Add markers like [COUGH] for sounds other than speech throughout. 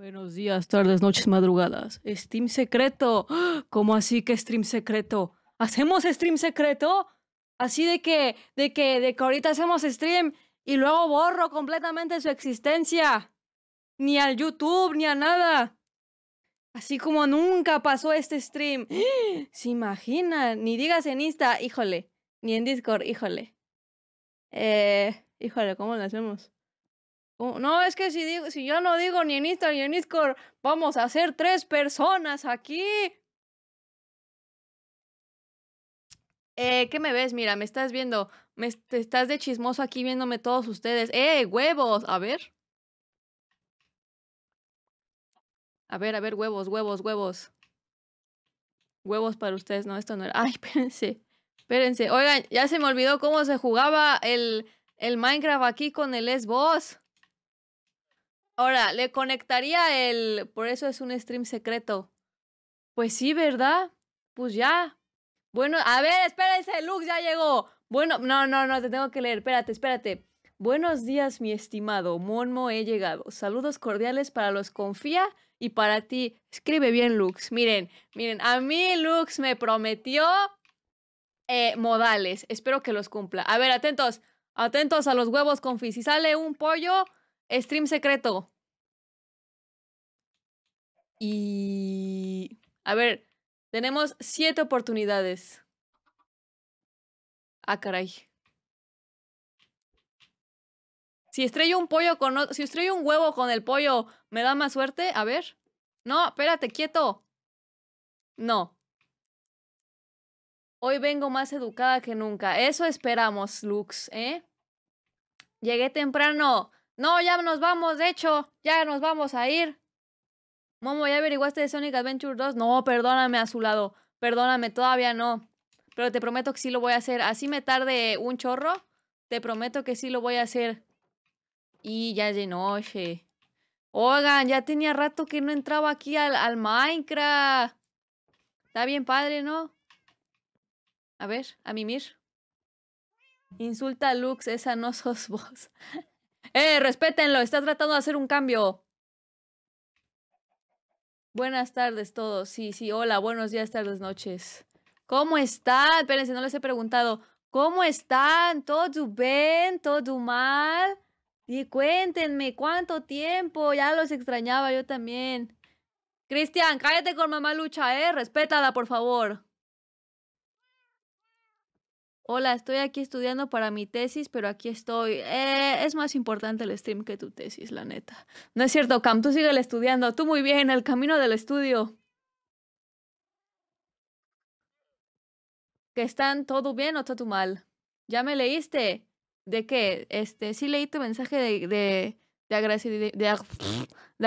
Buenos días, tardes, noches, madrugadas. Stream secreto. [GASPS] ¿Cómo así que stream secreto? ¿Hacemos stream secreto? Así de que, de que, de que ahorita hacemos stream y luego borro completamente su existencia. Ni al YouTube, ni a nada. Así como nunca pasó este stream. [GASPS] ¿Se imagina? Ni digas en Insta, híjole. Ni en Discord, híjole. Eh, híjole, ¿cómo lo hacemos? Oh, no, es que si, digo, si yo no digo ni en Instagram ni en Discord, vamos a ser tres personas aquí. Eh, ¿Qué me ves? Mira, me estás viendo. Me, estás de chismoso aquí viéndome todos ustedes. ¡Eh, huevos! A ver. A ver, a ver, huevos, huevos, huevos. Huevos para ustedes, no, esto no era. Ay, [LAUGHS] espérense. Espérense. Oigan, ya se me olvidó cómo se jugaba el, el Minecraft aquí con el ex-boss. Ahora, le conectaría el. Por eso es un stream secreto. Pues sí, ¿verdad? Pues ya. Bueno, a ver, espérense, Lux ya llegó. Bueno, no, no, no, te tengo que leer. Espérate, espérate. Buenos días, mi estimado. Monmo, he llegado. Saludos cordiales para los confía y para ti. Escribe bien, Lux. Miren, miren, a mí Lux me prometió eh, modales. Espero que los cumpla. A ver, atentos, atentos a los huevos, Confí. Si sale un pollo, Stream secreto. Y... A ver, tenemos siete oportunidades. Ah, caray. Si estrello un pollo con si estrello un huevo con el pollo, ¿me da más suerte? A ver. No, espérate, quieto. No. Hoy vengo más educada que nunca. Eso esperamos, Lux, ¿eh? Llegué temprano. No, ya nos vamos, de hecho, ya nos vamos a ir. Momo, ¿ya averiguaste de Sonic Adventure 2? No, perdóname a su lado. Perdóname, todavía no. Pero te prometo que sí lo voy a hacer. Así me tarde un chorro. Te prometo que sí lo voy a hacer. Y ya de noche. Oigan, ya tenía rato que no entraba aquí al, al Minecraft. Está bien padre, ¿no? A ver, a mimir. Insulta a Lux, esa no sos [LAUGHS] vos. ¡Eh, respétenlo! Está tratando de hacer un cambio. Buenas tardes todos. Sí, sí, hola, buenos días, tardes, noches. ¿Cómo están? si no les he preguntado. ¿Cómo están? ¿Todo bien? ¿Todo mal? Y cuéntenme, ¿cuánto tiempo? Ya los extrañaba yo también. Cristian, cállate con mamá Lucha, ¿eh? Respétala, por favor hola, estoy aquí estudiando para mi tesis, pero aquí estoy. Eh, es más importante el stream que tu tesis, la neta. No es cierto, Cam, tú sigue estudiando. Tú muy bien, el camino del estudio. ¿Que están todo bien o todo mal? ¿Ya me leíste? ¿De qué? Este, sí leí tu mensaje de, de,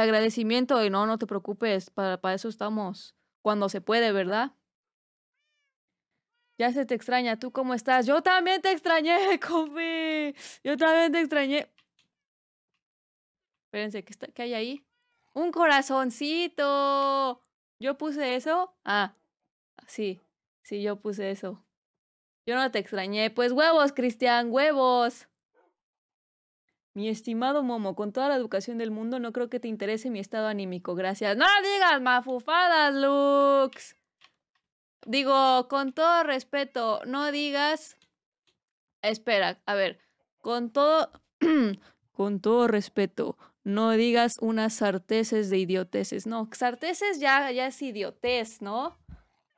agradecimiento y no, no te preocupes, para, para eso estamos cuando se puede, ¿verdad? Ya se te extraña, ¿tú cómo estás? Yo también te extrañé, [LAUGHS] Kofi. Yo también te extrañé. Espérense, ¿qué, está, ¿qué hay ahí? Un corazoncito. ¿Yo puse eso? Ah, sí, sí, yo puse eso. Yo no te extrañé. Pues huevos, Cristian, huevos. Mi estimado Momo, con toda la educación del mundo, no creo que te interese mi estado anímico. Gracias. No digas mafufadas, Lux. Digo, con todo respeto, no digas. Espera, a ver, con todo. [CLEARS THROAT] con todo respeto, no digas unas sarteses de idioteses No, sarteses ya, ya es idiotez, ¿no?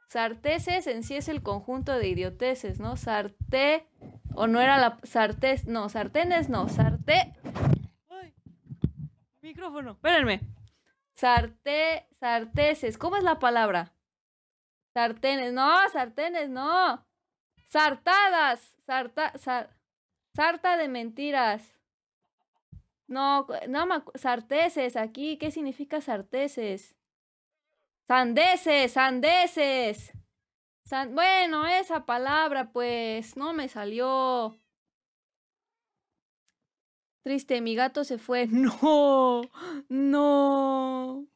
Sarteses en sí es el conjunto de idioteses ¿no? Sarté. O no era la. Sartés. No, sartenes no. Sarté. micrófono. Espérenme. Sarté. Sarteses. ¿Cómo es la palabra? Sartenes, no, sartenes, no. Sartadas, sarta, sarta de mentiras. No, no sarteses aquí, ¿qué significa sarteses? Sandeses, sandeses. bueno, esa palabra pues no me salió. Triste, mi gato se fue. [LAUGHS] No, no.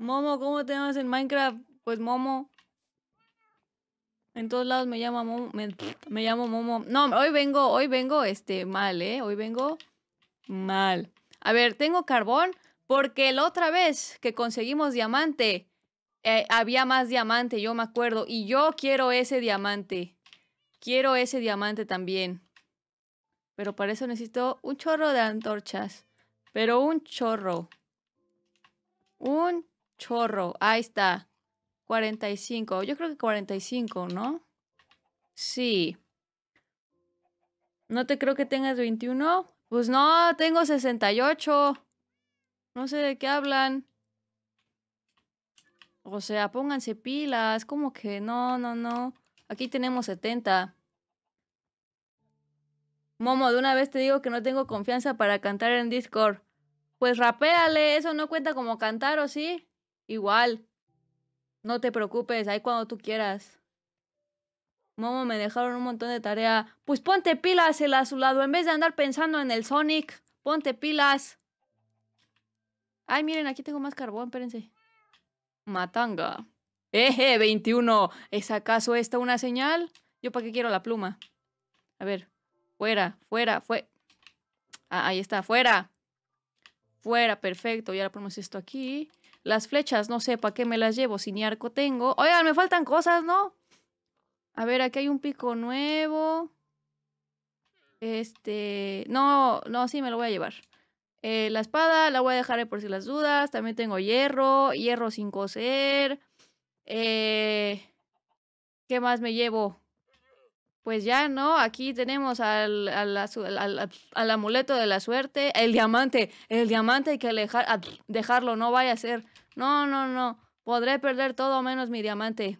Momo, ¿cómo te llamas en Minecraft? Pues Momo. En todos lados me llama Momo. Me, llamo Momo. No, hoy vengo, hoy vengo este, mal, ¿eh? Hoy vengo mal. A ver, tengo carbón porque la otra vez que conseguimos diamante, eh, había más diamante, yo me acuerdo. Y yo quiero ese diamante. Quiero ese diamante también. Pero para eso necesito un chorro de antorchas. Pero un chorro. Un Chorro, ahí está. 45, yo creo que 45, ¿no? Sí. No te creo que tengas 21. Pues no, tengo 68. No sé de qué hablan. O sea, pónganse pilas, como que no, no, no. Aquí tenemos 70. Momo, de una vez te digo que no tengo confianza para cantar en Discord. Pues rapéale, eso no cuenta como cantar, ¿o sí? Igual. No te preocupes, ahí cuando tú quieras. Momo, me dejaron un montón de tarea. Pues ponte pilas el azulado. En vez de andar pensando en el Sonic, ponte pilas. Ay, miren, aquí tengo más carbón, espérense. Matanga. Eje, 21. ¿Es acaso esta una señal? ¿Yo para qué quiero la pluma? A ver. Fuera, fuera, fue. Ah, ahí está, fuera. Fuera, perfecto. Y ahora ponemos esto aquí. Las flechas, no sé, ¿para qué me las llevo? Si ni arco tengo. Oigan, me faltan cosas, ¿no? A ver, aquí hay un pico nuevo. Este... No, no, sí, me lo voy a llevar. Eh, la espada la voy a dejar por si las dudas. También tengo hierro, hierro sin coser. Eh, ¿Qué más me llevo? pues ya, ¿no? Aquí tenemos al, al, al, amuleto de la suerte, el diamante, el diamante hay que dejarlo, no vaya a ser. No, no, no, podré perder todo menos mi diamante.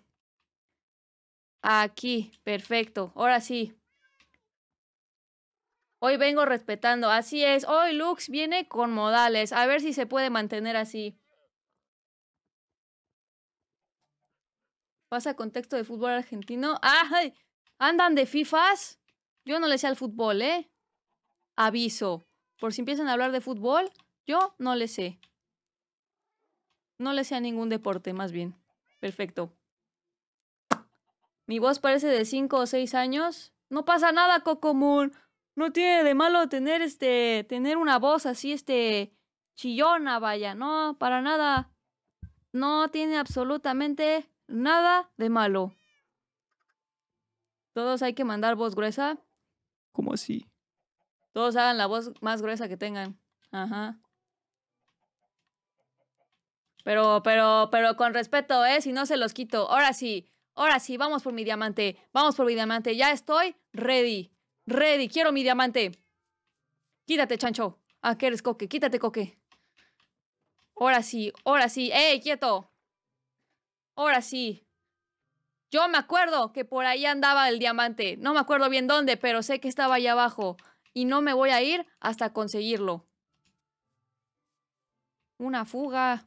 Aquí, perfecto, ahora sí. Hoy vengo respetando, así es. Hoy Lux viene con modales, a ver si se puede mantener así. Pasa contexto de fútbol argentino. ¡Ay! ¿Andan de FIFAs? Yo no le sé al fútbol, ¿eh? Aviso. Por si empiezan a hablar de fútbol, yo no le sé. No le sé a ningún deporte, más bien. Perfecto. Mi voz parece de 5 o 6 años. No pasa nada, Moon. No tiene de malo tener este. tener una voz así, este. chillona, vaya. No, para nada. No tiene absolutamente nada de malo. Todos hay que mandar voz gruesa. ¿Cómo así? Todos hagan la voz más gruesa que tengan. Ajá. Pero, pero, pero con respeto, ¿eh? Si no se los quito. Ahora sí, ahora sí, vamos por mi diamante. Vamos por mi diamante. Ya estoy ready. Ready. Quiero mi diamante. Quítate, chancho. Ah, que eres coque. Quítate, coque. Ahora sí, ahora sí. ¡Ey, quieto! Ahora sí. Yo me acuerdo que por ahí andaba el diamante. No me acuerdo bien dónde, pero sé que estaba allá abajo. Y no me voy a ir hasta conseguirlo. Una fuga.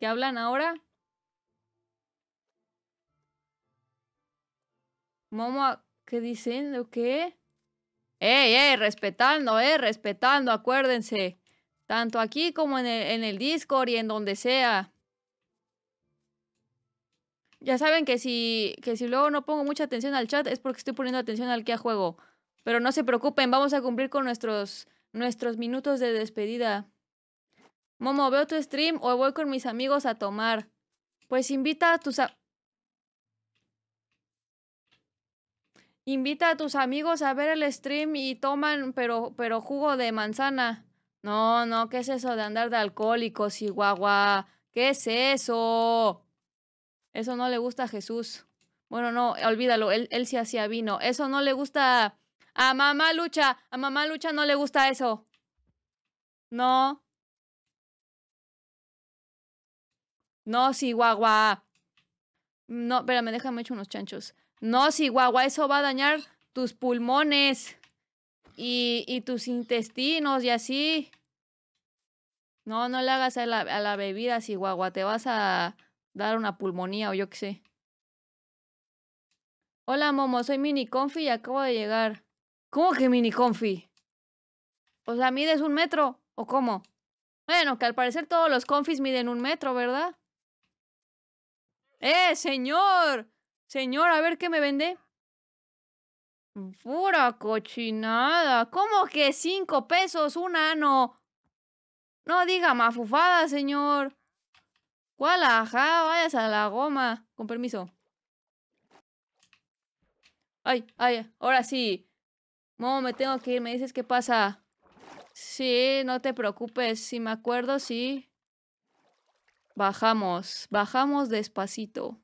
¿Qué hablan ahora? Momo, ah, ¿qué dicen? ¿O qué? ¡Ey, eh, Respetando, eh, respetando, acuérdense. Tanto aquí como en el, en el Discord y en donde sea. Ya saben que si, que si luego no pongo mucha atención al chat es porque estoy poniendo atención al que juego. Pero no se preocupen, vamos a cumplir con nuestros, nuestros minutos de despedida. Momo, veo tu stream o voy con mis amigos a tomar. Pues invita a tus... Invita a tus amigos a ver el stream y toman, pero, pero jugo de manzana. No, no, ¿qué es eso de andar de alcohólicos, y guagua? ¿Qué es eso? Eso no le gusta a Jesús. Bueno, no, olvídalo, él, él sí hacía vino. Eso no le gusta a mamá Lucha. A mamá Lucha no le gusta eso. No. No, si guagua. No, espérame, déjame echar unos chanchos. No, sí, guagua, eso va a dañar tus pulmones y, y tus intestinos y así. No, no le hagas a la, a la bebida, sí, guagua, te vas a dar una pulmonía o yo qué sé. Hola, Momo, soy Mini Confi y acabo de llegar. ¿Cómo que Mini Confi? O sea, ¿mides un metro? ¿O cómo? Bueno, que al parecer todos los confis miden un metro, ¿verdad? ¡Eh, señor! Señor, a ver qué me vende. Pura cochinada. ¿Cómo que cinco pesos un ano? No diga mafufada, señor. ¿Cuál ajá? Vayas a la goma. Con permiso. Ay, ay, ahora sí. Momo, me tengo que ir. ¿Me dices qué pasa? Sí, no te preocupes. Si me acuerdo, sí. Bajamos. Bajamos despacito.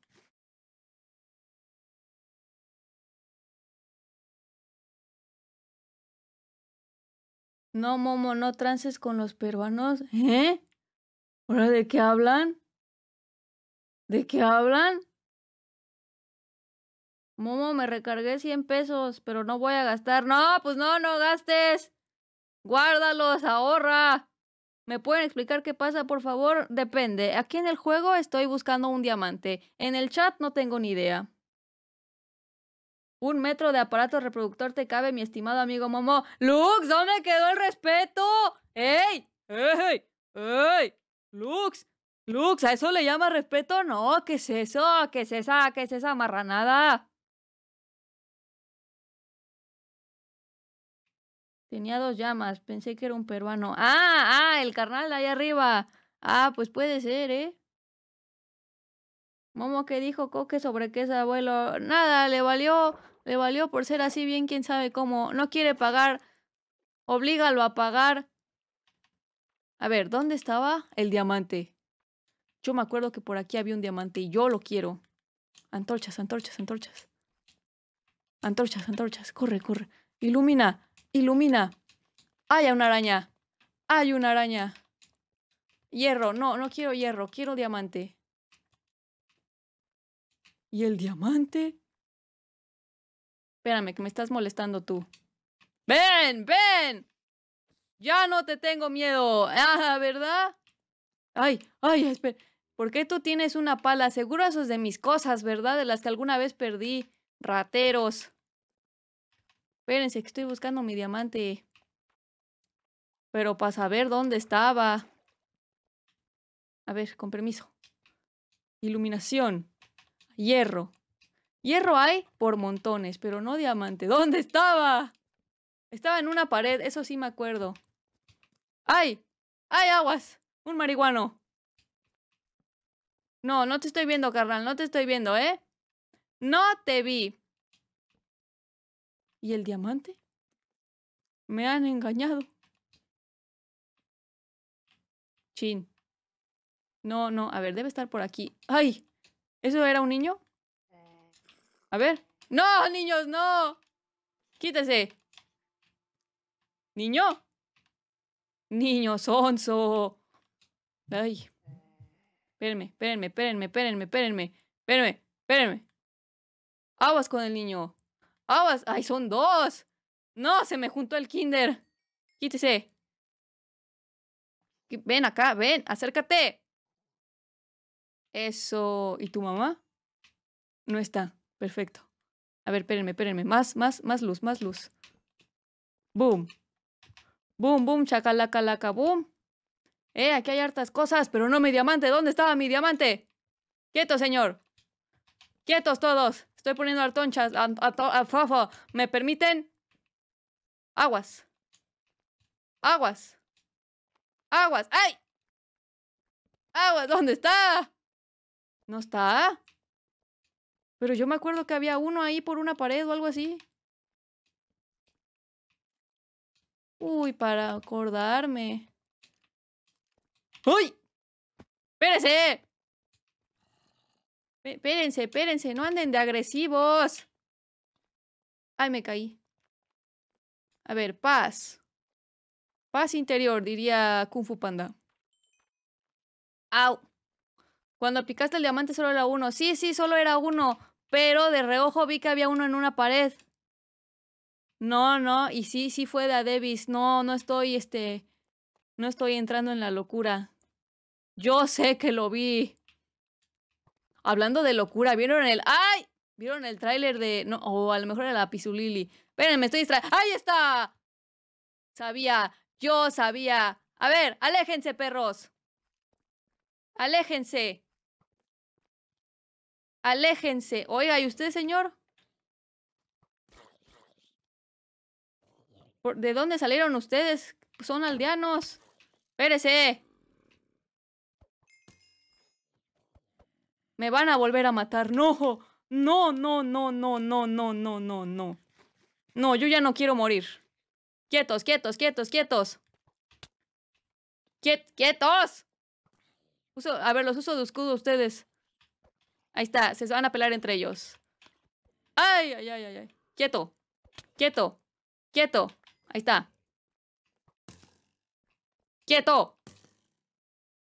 No, Momo, no trances con los peruanos. ¿Eh? ¿Ahora de qué hablan? ¿De qué hablan? Momo, me recargué 100 pesos, pero no voy a gastar. No, pues no, no gastes. Guárdalos, ahorra. ¿Me pueden explicar qué pasa, por favor? Depende. Aquí en el juego estoy buscando un diamante. En el chat no tengo ni idea. Un metro de aparato reproductor te cabe, mi estimado amigo Momo. ¡Lux! ¿Dónde quedó el respeto? ¡Ey! ¡Ey! ¡Ey! ¡Lux! Lux, ¿a eso le llama respeto? No, ¿qué es eso? ¿Qué es esa? ¿Qué es esa marranada? Tenía dos llamas, pensé que era un peruano. ¡Ah! ¡Ah! El carnal de ahí arriba. Ah, pues puede ser, ¿eh? Momo que dijo Coque sobre qué es abuelo. Nada, le valió, le valió por ser así bien, quién sabe cómo. No quiere pagar. Oblígalo a pagar. A ver, ¿dónde estaba el diamante? Yo me acuerdo que por aquí había un diamante y yo lo quiero. Antorchas, antorchas, antorchas. Antorchas, antorchas. Corre, corre. Ilumina, ilumina. Hay una araña. Hay una araña. Hierro, no, no quiero hierro, quiero diamante. ¿Y el diamante? Espérame, que me estás molestando tú. ¡Ven, ven! Ya no te tengo miedo. [LAUGHS] Ah, ¿verdad? Ay, ay, espera. ¿Por qué tú tienes una pala? Seguro eso de mis cosas, ¿verdad? De las que alguna vez perdí. Rateros. Espérense que estoy buscando mi diamante. Pero para saber dónde estaba. A ver, con permiso. Iluminación. Hierro. Hierro hay por montones, pero no diamante. ¿Dónde estaba? Estaba en una pared, eso sí me acuerdo. ¡Ay! ¡Ay, aguas! Un marihuano. No, no te estoy viendo, carnal. No te estoy viendo, ¿eh? No te vi. ¿Y el diamante? Me han engañado. Chin. No, no. A ver, debe estar por aquí. ¡Ay! ¿Eso era un niño? A ver. ¡No, niños, no! ¡Quítese! ¿Niño? Niño sonso. Ay espérenme, espérenme, espérenme, espérenme, espérenme, espérenme, espérenme. Aguas con el niño. Aguas. ¡Ay, son dos! ¡No! Se me juntó el kinder. Quítese. Ven acá, ven, acércate. Eso. ¿Y tu mamá? No está. Perfecto. A ver, espérenme, espérenme. Más, más, más luz, más luz. Boom. Boom, boom, chacalaca, laca, boom. Eh, aquí hay hartas cosas, pero no mi diamante. ¿Dónde estaba mi diamante? Quieto, señor. Quietos todos. Estoy poniendo artonchas. ¿Me permiten? Aguas. Aguas. Aguas. ¡Ay! Aguas, ¿dónde está? ¿No está? Pero yo me acuerdo que había uno ahí por una pared o algo así. Uy, para acordarme. ¡Uy! ¡Espérense! espérense, espérense, no anden de agresivos. Ay, me caí. A ver, paz. Paz interior, diría Kung Fu Panda. Au. Cuando picaste el diamante solo era uno. Sí, sí, solo era uno. Pero de reojo vi que había uno en una pared. No, no. Y sí, sí fue de Davis. No, no estoy, este... No estoy entrando en la locura. Yo sé que lo vi. Hablando de locura, ¿vieron el... ¡Ay! ¿Vieron el tráiler de... No, o a lo mejor era la Pizulili. Esperen, me estoy distraído. ¡Ahí está! Sabía, yo sabía. A ver, aléjense, perros. Aléjense. Aléjense. Oiga, ¿y usted, señor? ¿De dónde salieron ustedes? Son aldeanos. Espérese. Me van a volver a matar. No, no, no, no, no, no, no, no, no, no. No, yo ya no quiero morir. Quietos, quietos, quietos, quietos. quietos. a ver, los uso de escudo ustedes. Ahí está, se van a pelear entre ellos. Ay, ay, ay, ay, ay. Quieto, quieto, quieto. Ahí está. Quieto.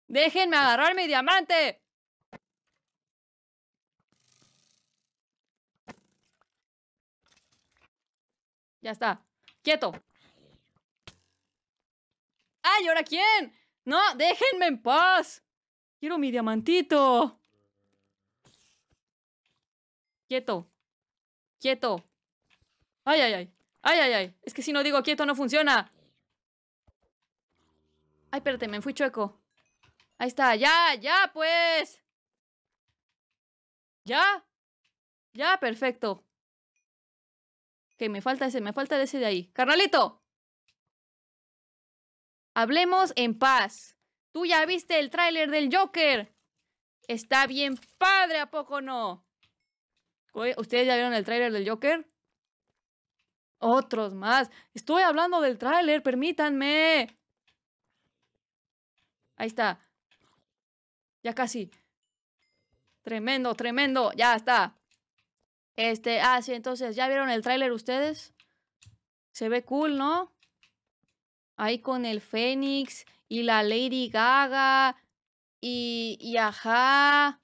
Déjenme agarrar mi diamante. Ya está. ¡Quieto! ¡Ay, ahora quién! ¡No! ¡Déjenme en paz! ¡Quiero mi diamantito! ¡Quieto! ¡Quieto! ¡Ay, ay, ay! ¡Ay, ay, ay! Es que si no digo quieto no funciona. Ay, espérate, me fui chueco. Ahí está, ya, ya, pues. Ya. Ya, perfecto me falta ese, me falta ese de ahí. Carnalito. Hablemos en paz. Tú ya viste el tráiler del Joker. Está bien padre, ¿a poco no? ¿Ustedes ya vieron el tráiler del Joker? Otros más. Estoy hablando del tráiler, permítanme. Ahí está. Ya casi. Tremendo, tremendo. Ya está. Este, ah, sí, entonces, ¿ya vieron el tráiler ustedes? Se ve cool, ¿no? Ahí con el Fénix y la Lady Gaga y, y ajá.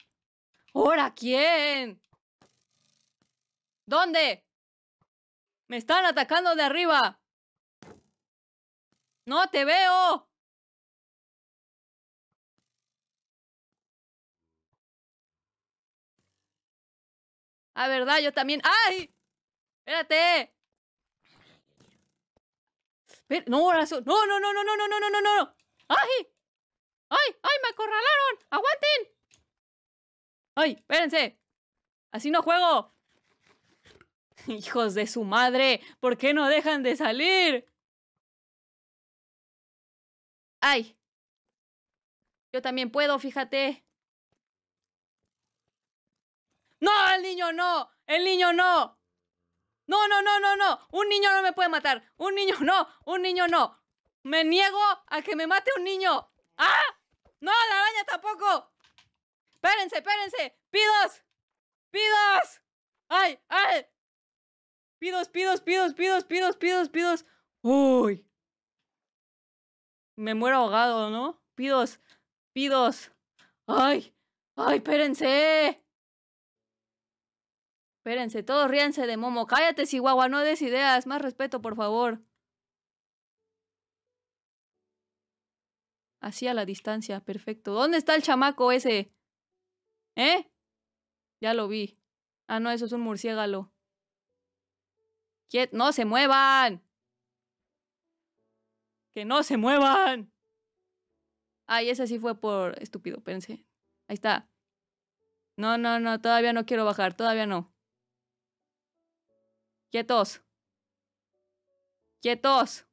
¿Ahora quién? ¿Dónde? Me están atacando de arriba. No te veo. A ah, ¿verdad? Yo también. ¡Ay! ¡Espérate! No, no, no, no, no, no, no, no, no, no, no. ¡Ay! ¡Ay! ¡Ay! ¡Me acorralaron! ¡Aguanten! ¡Ay! ¡Espérense! ¡Así no juego! [LAUGHS] ¡Hijos de su madre! ¿Por qué no dejan de salir? ¡Ay! Yo también puedo, fíjate. No, el niño no, el niño no. No, no, no, no, no. Un niño no me puede matar. Un niño no, un niño no. Me niego a que me mate un niño. ¡Ah! No, la araña tampoco. Espérense, espérense. Pidos. Pidos. Ay, ay. Pidos, pidos, pidos, pidos, pidos, pidos, pidos. Uy. Me muero ahogado, ¿no? Pidos. Pidos. Ay. Ay, espérense. Espérense, todos ríanse de Momo. Cállate, Chihuahua, no des ideas. Más respeto, por favor. Así a la distancia, perfecto. ¿Dónde está el chamaco ese? ¿Eh? Ya lo vi. Ah, no, eso es un murciélago. ¡No se muevan! ¡Que no se muevan! Ay, ese sí fue por estúpido, pensé. Ahí está. No, no, no, todavía no quiero bajar, todavía no. Quietos. Quietos.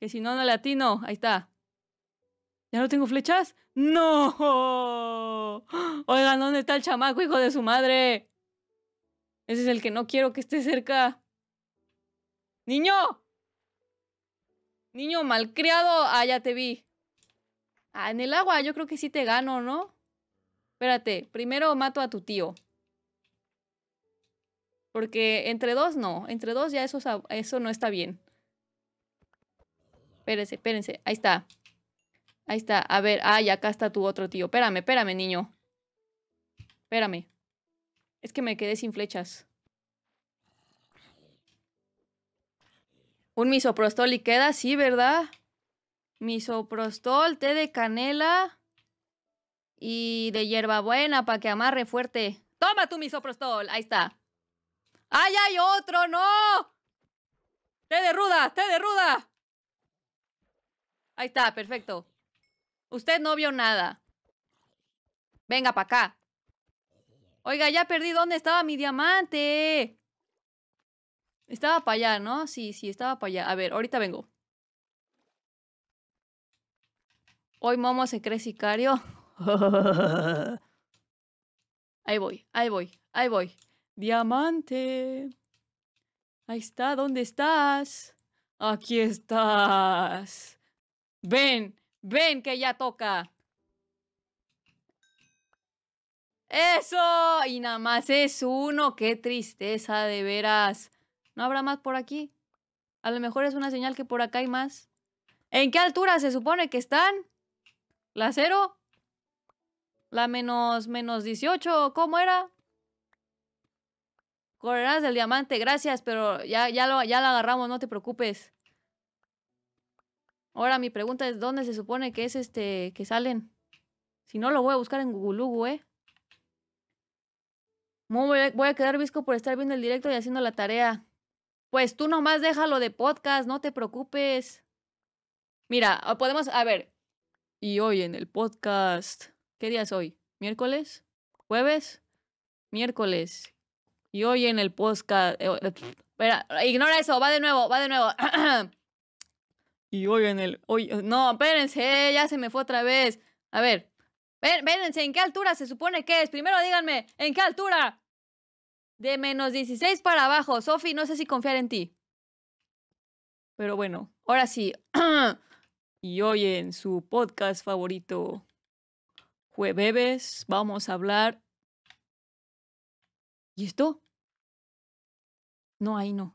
Que si no, no latino. Ahí está. ¿Ya no tengo flechas? ¡No! [GASPS] Oigan, ¿dónde está el chamaco, hijo de su madre? Ese es el que no quiero que esté cerca. ¡Niño! Niño malcriado. Ah, ya te vi. Ah, en el agua yo creo que sí te gano, ¿no? Espérate, primero mato a tu tío. Porque entre dos no, entre dos ya eso, eso no está bien. Espérense, espérense, ahí está. Ahí está, a ver, ay, acá está tu otro tío. Espérame, espérame, niño. Espérame. Es que me quedé sin flechas. Un misoprostol y queda, sí, ¿verdad? Misoprostol, té de canela y de hierbabuena para que amarre fuerte. ¡Toma tu misoprostol! Ahí está. ¡Ay, hay otro! ¡No! ¡Te derruda! ¡Te derruda! Ahí está, perfecto. Usted no vio nada. Venga para acá. Oiga, ya perdí dónde estaba mi diamante. Estaba para allá, ¿no? Sí, sí, estaba para allá. A ver, ahorita vengo. Hoy Momo se cree sicario. [LAUGHS] ahí voy, ahí voy, ahí voy. Diamante. Ahí está, ¿dónde estás? Aquí estás. Ven, ven que ya toca. Eso, y nada más es uno, qué tristeza de veras. ¿No habrá más por aquí? A lo mejor es una señal que por acá hay más. ¿En qué altura se supone que están? ¿La cero? ¿La menos, menos 18? ¿Cómo era? Correrás del diamante, gracias, pero ya, ya, lo, ya la agarramos, no te preocupes. Ahora mi pregunta es, ¿dónde se supone que es este, que salen? Si no, lo voy a buscar en Google, ¿eh? Voy a quedar visco por estar viendo el directo y haciendo la tarea. Pues tú nomás déjalo de podcast, no te preocupes. Mira, ah, podemos, a ver. Y hoy en el podcast, ¿qué día es hoy? ¿Miércoles? ¿Jueves? Miércoles. Y hoy en el podcast. Eh, eh, espera, ignora eso, va de nuevo, va de nuevo. [CLEARS THROAT] y hoy en el. Hoy, no, espérense, ya se me fue otra vez. A ver, espérense, ¿en qué altura se supone que es? Primero díganme, ¿en qué altura? De menos 16 para abajo. Sofi, no sé si confiar en ti. Pero bueno, ahora sí. [CLEARS THROAT] y hoy en su podcast favorito, Jueves, vamos a hablar ¿Y esto? No, ahí no.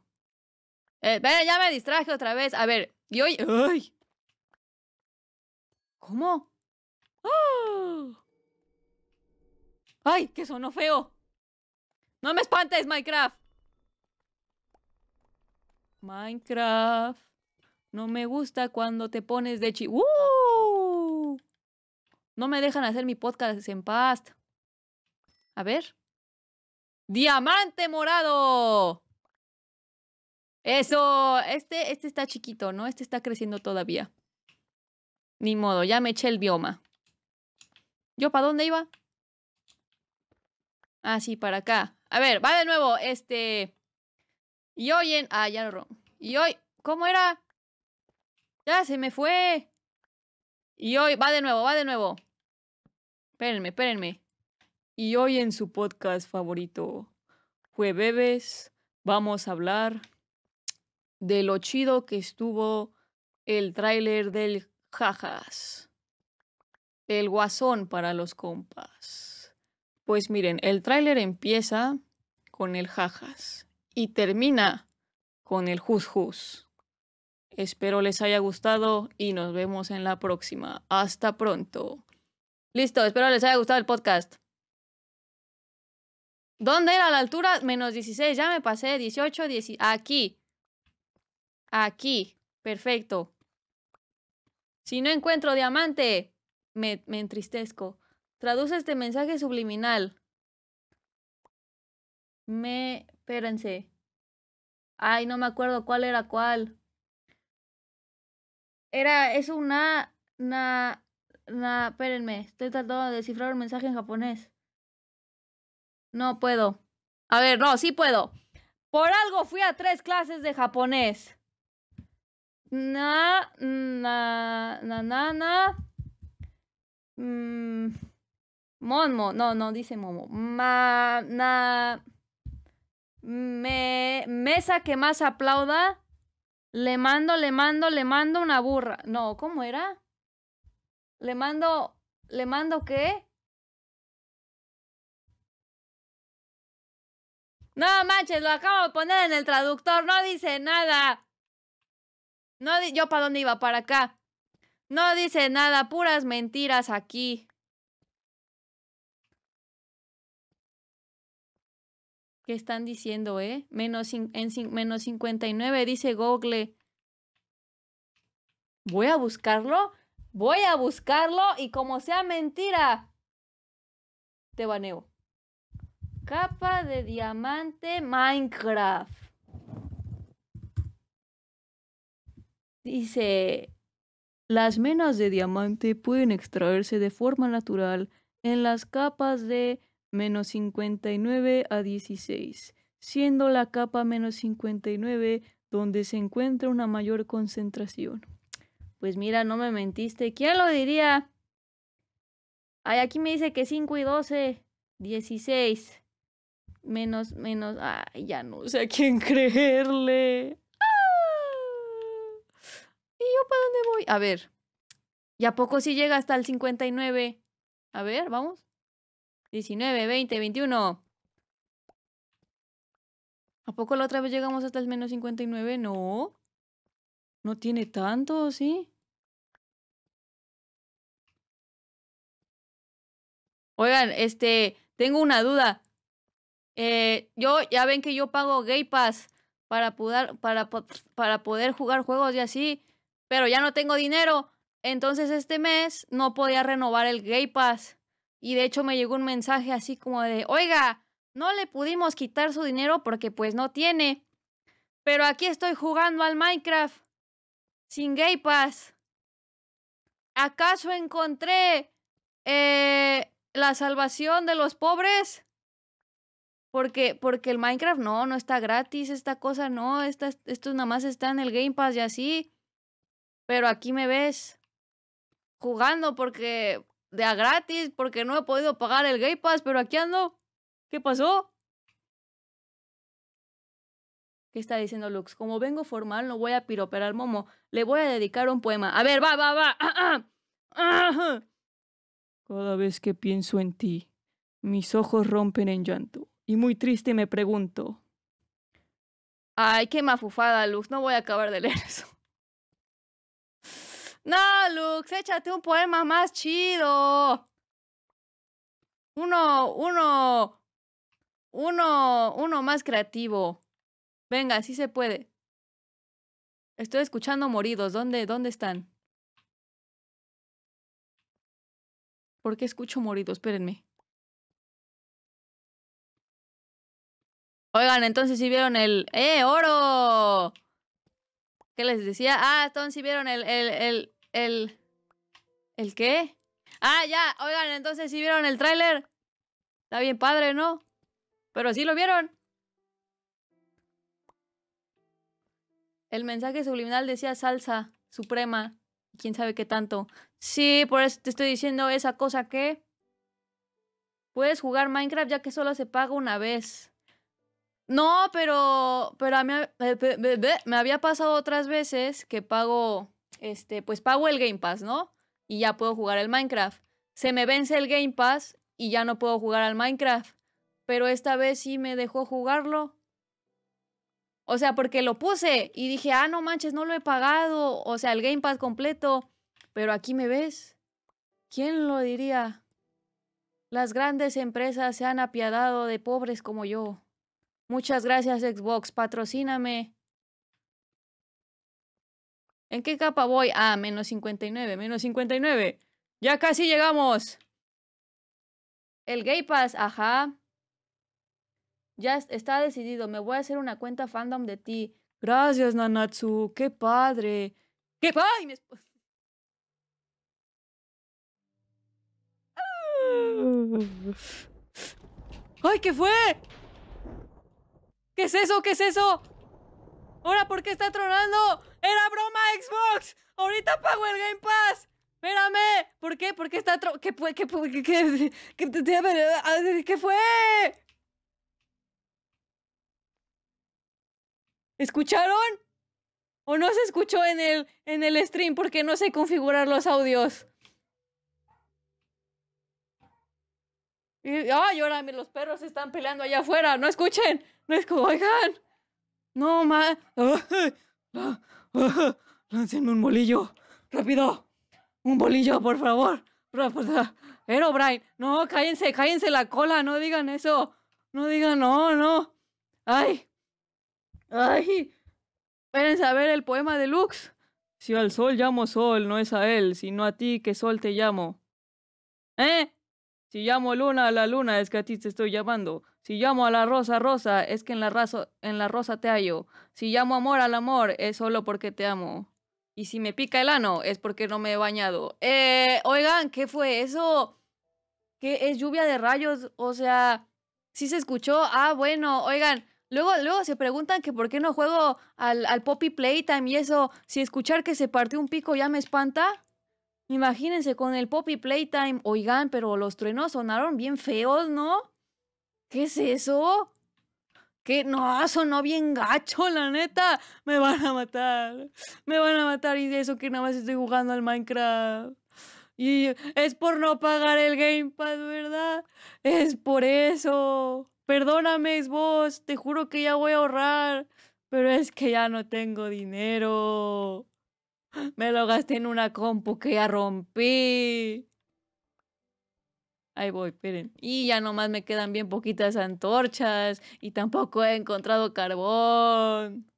Eh, ya me distraje otra vez. A ver, y hoy... ¿Cómo? ¡Ah! ¡Ay, qué sonó feo! ¡No me espantes, Minecraft! Minecraft. No me gusta cuando te pones de chi... ¡Uh! No me dejan hacer mi podcast en past A ver. ¡Diamante morado! Eso, este, este está chiquito, ¿no? Este está creciendo todavía. Ni modo, ya me eché el bioma. ¿Yo para dónde iba? Ah, sí, para acá. A ver, va de nuevo, este... Y hoy en... Ah, ya lo Y hoy... ¿Cómo era? Ya se me fue. Y hoy... Va de nuevo, va de nuevo. Espérenme, espérenme y hoy en su podcast favorito, Jueves, vamos a hablar de lo chido que estuvo el tráiler del Jajas, el guasón para los compas. Pues miren, el tráiler empieza con el Jajas y termina con el Juz. Espero les haya gustado y nos vemos en la próxima. Hasta pronto. Listo, espero les haya gustado el podcast. ¿Dónde era la altura? Menos 16. Ya me pasé. 18, 18. Aquí. Aquí. Perfecto. Si no encuentro diamante, me, me entristezco. Traduce este mensaje subliminal. Me... Espérense. Ay, no me acuerdo cuál era cuál. Era... Es una... Na... Na... Espérenme. Estoy tratando de descifrar un mensaje en japonés. No puedo. A ver, no, sí puedo. Por algo fui a tres clases de japonés. Na, na, na, na, na. Mm, no, no dice momo. Ma, na. Me, mesa que más aplauda. Le mando, le mando, le mando una burra. No, ¿cómo era? Le mando, le mando qué? No manches, lo acabo de poner en el traductor, no dice nada. No yo para dónde iba, para acá. No dice nada, puras mentiras aquí. ¿Qué están diciendo, eh? Menos, en menos 59 dice Google. Voy a buscarlo, voy a buscarlo y como sea mentira, te baneo. Capa de diamante Minecraft. Dice, las menas de diamante pueden extraerse de forma natural en las capas de menos 59 a 16, siendo la capa menos 59 donde se encuentra una mayor concentración. Pues mira, no me mentiste. ¿Quién lo diría? Ay, aquí me dice que 5 y 12, 16 menos, menos, ay, ya no sé a quién creerle. Ah. ¿Y yo para dónde voy? A ver, ¿y a poco si llega hasta el 59? A ver, vamos. 19, 20, 21. ¿A poco la otra vez llegamos hasta el menos 59? No. No tiene tanto, ¿sí? Oigan, este, tengo una duda. Eh, yo, ya ven que yo pago Gay Pass para poder, para, para poder jugar juegos y así, pero ya no tengo dinero. Entonces este mes no podía renovar el Gay Pass. Y de hecho me llegó un mensaje así como de, oiga, no le pudimos quitar su dinero porque pues no tiene. Pero aquí estoy jugando al Minecraft sin Gay Pass. ¿Acaso encontré eh, la salvación de los pobres? Porque, el Minecraft no, no está gratis, esta cosa no, esto nada más está en el Game Pass y así. Pero aquí me ves jugando porque de a gratis, porque no he podido pagar el Game Pass, pero aquí ando. ¿Qué pasó? ¿Qué está diciendo Lux? Como vengo formal, no voy a piroperar Momo. Le voy a dedicar un poema. A ver, va, va, va. [CLEARS THROAT] Cada vez que pienso en ti, mis ojos rompen en llanto y muy triste me pregunto. Ay, qué mafufada, Lux, no voy a acabar de [LAUGHS] leer eso. No, Lux, échate un poema más chido. Uno, uno, uno, uno más creativo. Venga, sí se puede. Estoy escuchando moridos. ¿Dónde, dónde están? ¿Por qué escucho moridos? Espérenme. Oigan, entonces si vieron el... ¡Eh, oro! ¿Qué les decía? Ah, entonces si vieron el... ¿El, el, el, ¿el qué? Ah, ya. Oigan, entonces si vieron el tráiler. Está bien padre, ¿no? Pero sí lo vieron. El mensaje subliminal decía salsa suprema. ¿Quién sabe qué tanto? Sí, por eso te estoy diciendo esa cosa que... Puedes jugar Minecraft ya que solo se paga una vez. No, pero, pero a mí me había pasado otras veces que pago, este, pues pago el Game Pass, ¿no? Y ya puedo jugar al Minecraft. Se me vence el Game Pass y ya no puedo jugar al Minecraft. Pero esta vez sí me dejó jugarlo. O sea, porque lo puse y dije, ah, no manches, no lo he pagado. O sea, el Game Pass completo. Pero aquí me ves. ¿Quién lo diría? Las grandes empresas se han apiadado de pobres como yo. Muchas gracias Xbox, patrocíname. ¿En qué capa voy? Ah, menos 59, menos 59. Ya casi llegamos. El Gay Pass, ajá. Ya está decidido, me voy a hacer una cuenta fandom de ti. Gracias, Nanatsu, qué padre. ¡Qué padre. [LAUGHS] ¡Ay, qué fue! ¿Qué es eso? ¿Qué es eso? ¿Ahora por qué está tronando? ¡Era broma Xbox! ¡Ahorita apago el Game Pass! ¡Espérame! ¿Por qué? ¿Por qué está tronando? ¿Qué, qué, qué fue? ¿Escucharon? ¿O no se escuchó en el, en el stream porque no sé configurar los audios? ay, ahora los perros están peleando allá afuera, no escuchen, no es como, oigan, no, ma, ah, ah, láncenme un bolillo, rápido, un bolillo, por favor. Pues, ah, pero Brian, no, cállense, cállense la cola, no digan eso, no digan, no, no, ay, ay, Pueden a ver el poema de Lux. Si al sol llamo sol, no es a él, sino a ti que sol te llamo. ¿Eh? Si llamo luna a la luna, es que a ti te estoy llamando. Si llamo a la rosa rosa, es que en la, en la rosa te hallo. Si llamo amor al amor, es solo porque te amo. Y si me pica el ano, es porque no me he bañado. Eh, oigan, ¿qué fue eso? ¿Qué es lluvia de rayos? O sea, ¿sí se escuchó? Ah, bueno, oigan. Luego, luego se preguntan que por qué no juego al, al Poppy Playtime y eso. Si escuchar que se partió un pico ya me espanta. Imagínense con el Poppy Playtime, oigan, pero los truenos sonaron bien feos, ¿no? ¿Qué es eso? Que no, sonó bien gacho, la neta. Me van a matar. Me van a matar y de eso que nada más estoy jugando al Minecraft. Y es por no pagar el Game Pass, ¿verdad? Es por eso. Perdóname, vos, Te juro que ya voy a ahorrar. Pero es que ya no tengo dinero. Me lo gasté en una compu que ya rompí. Ahí voy, esperen. Y ya nomás me quedan bien poquitas antorchas y tampoco he encontrado carbón.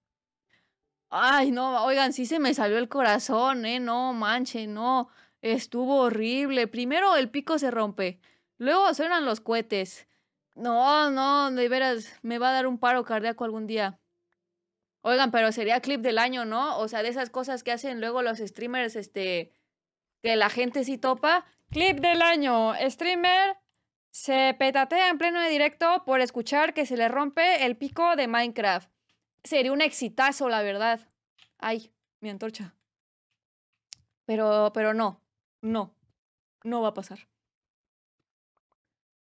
Ay, no, oigan, sí se me salió el corazón, ¿eh? No, manche, no. Estuvo horrible. Primero el pico se rompe, luego suenan los cohetes. No, no, de veras, me va a dar un paro cardíaco algún día. Oigan, pero sería clip del año, ¿no? O sea, de esas cosas que hacen luego los streamers, este, que la gente sí topa. Clip del año, streamer se petatea en pleno directo por escuchar que se le rompe el pico de Minecraft. Sería un exitazo, la verdad. Ay, mi antorcha. Pero, pero no, no, no va a pasar.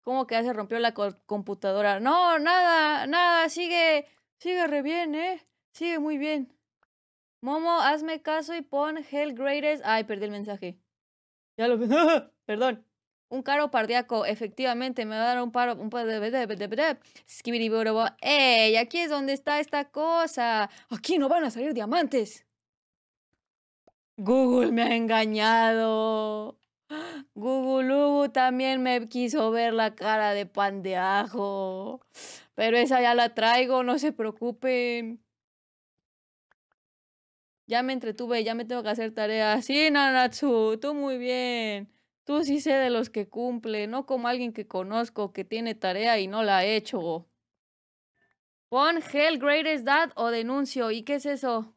¿Cómo que ya se rompió la computadora? No, nada, nada, sigue, sigue re bien, ¿eh? Sigue muy bien. Momo, hazme caso y pon Hell Greatest. Ay, perdí el mensaje. Ya lo. [LAUGHS] Perdón. Un caro pardiaco. efectivamente, me va a dar un paro. de ¡Ey! Aquí es donde está esta cosa. Aquí no van a salir diamantes. Google me ha engañado. Google también me quiso ver la cara de pan de ajo. Pero esa ya la traigo, no se preocupen ya me entretuve, ya me tengo que hacer tareas. Sí, Nanatsu, tú muy bien. Tú sí sé de los que cumple, no como alguien que conozco que tiene tarea y no la ha hecho. Pon Hell Greatest Dad o denuncio. ¿Y qué es eso?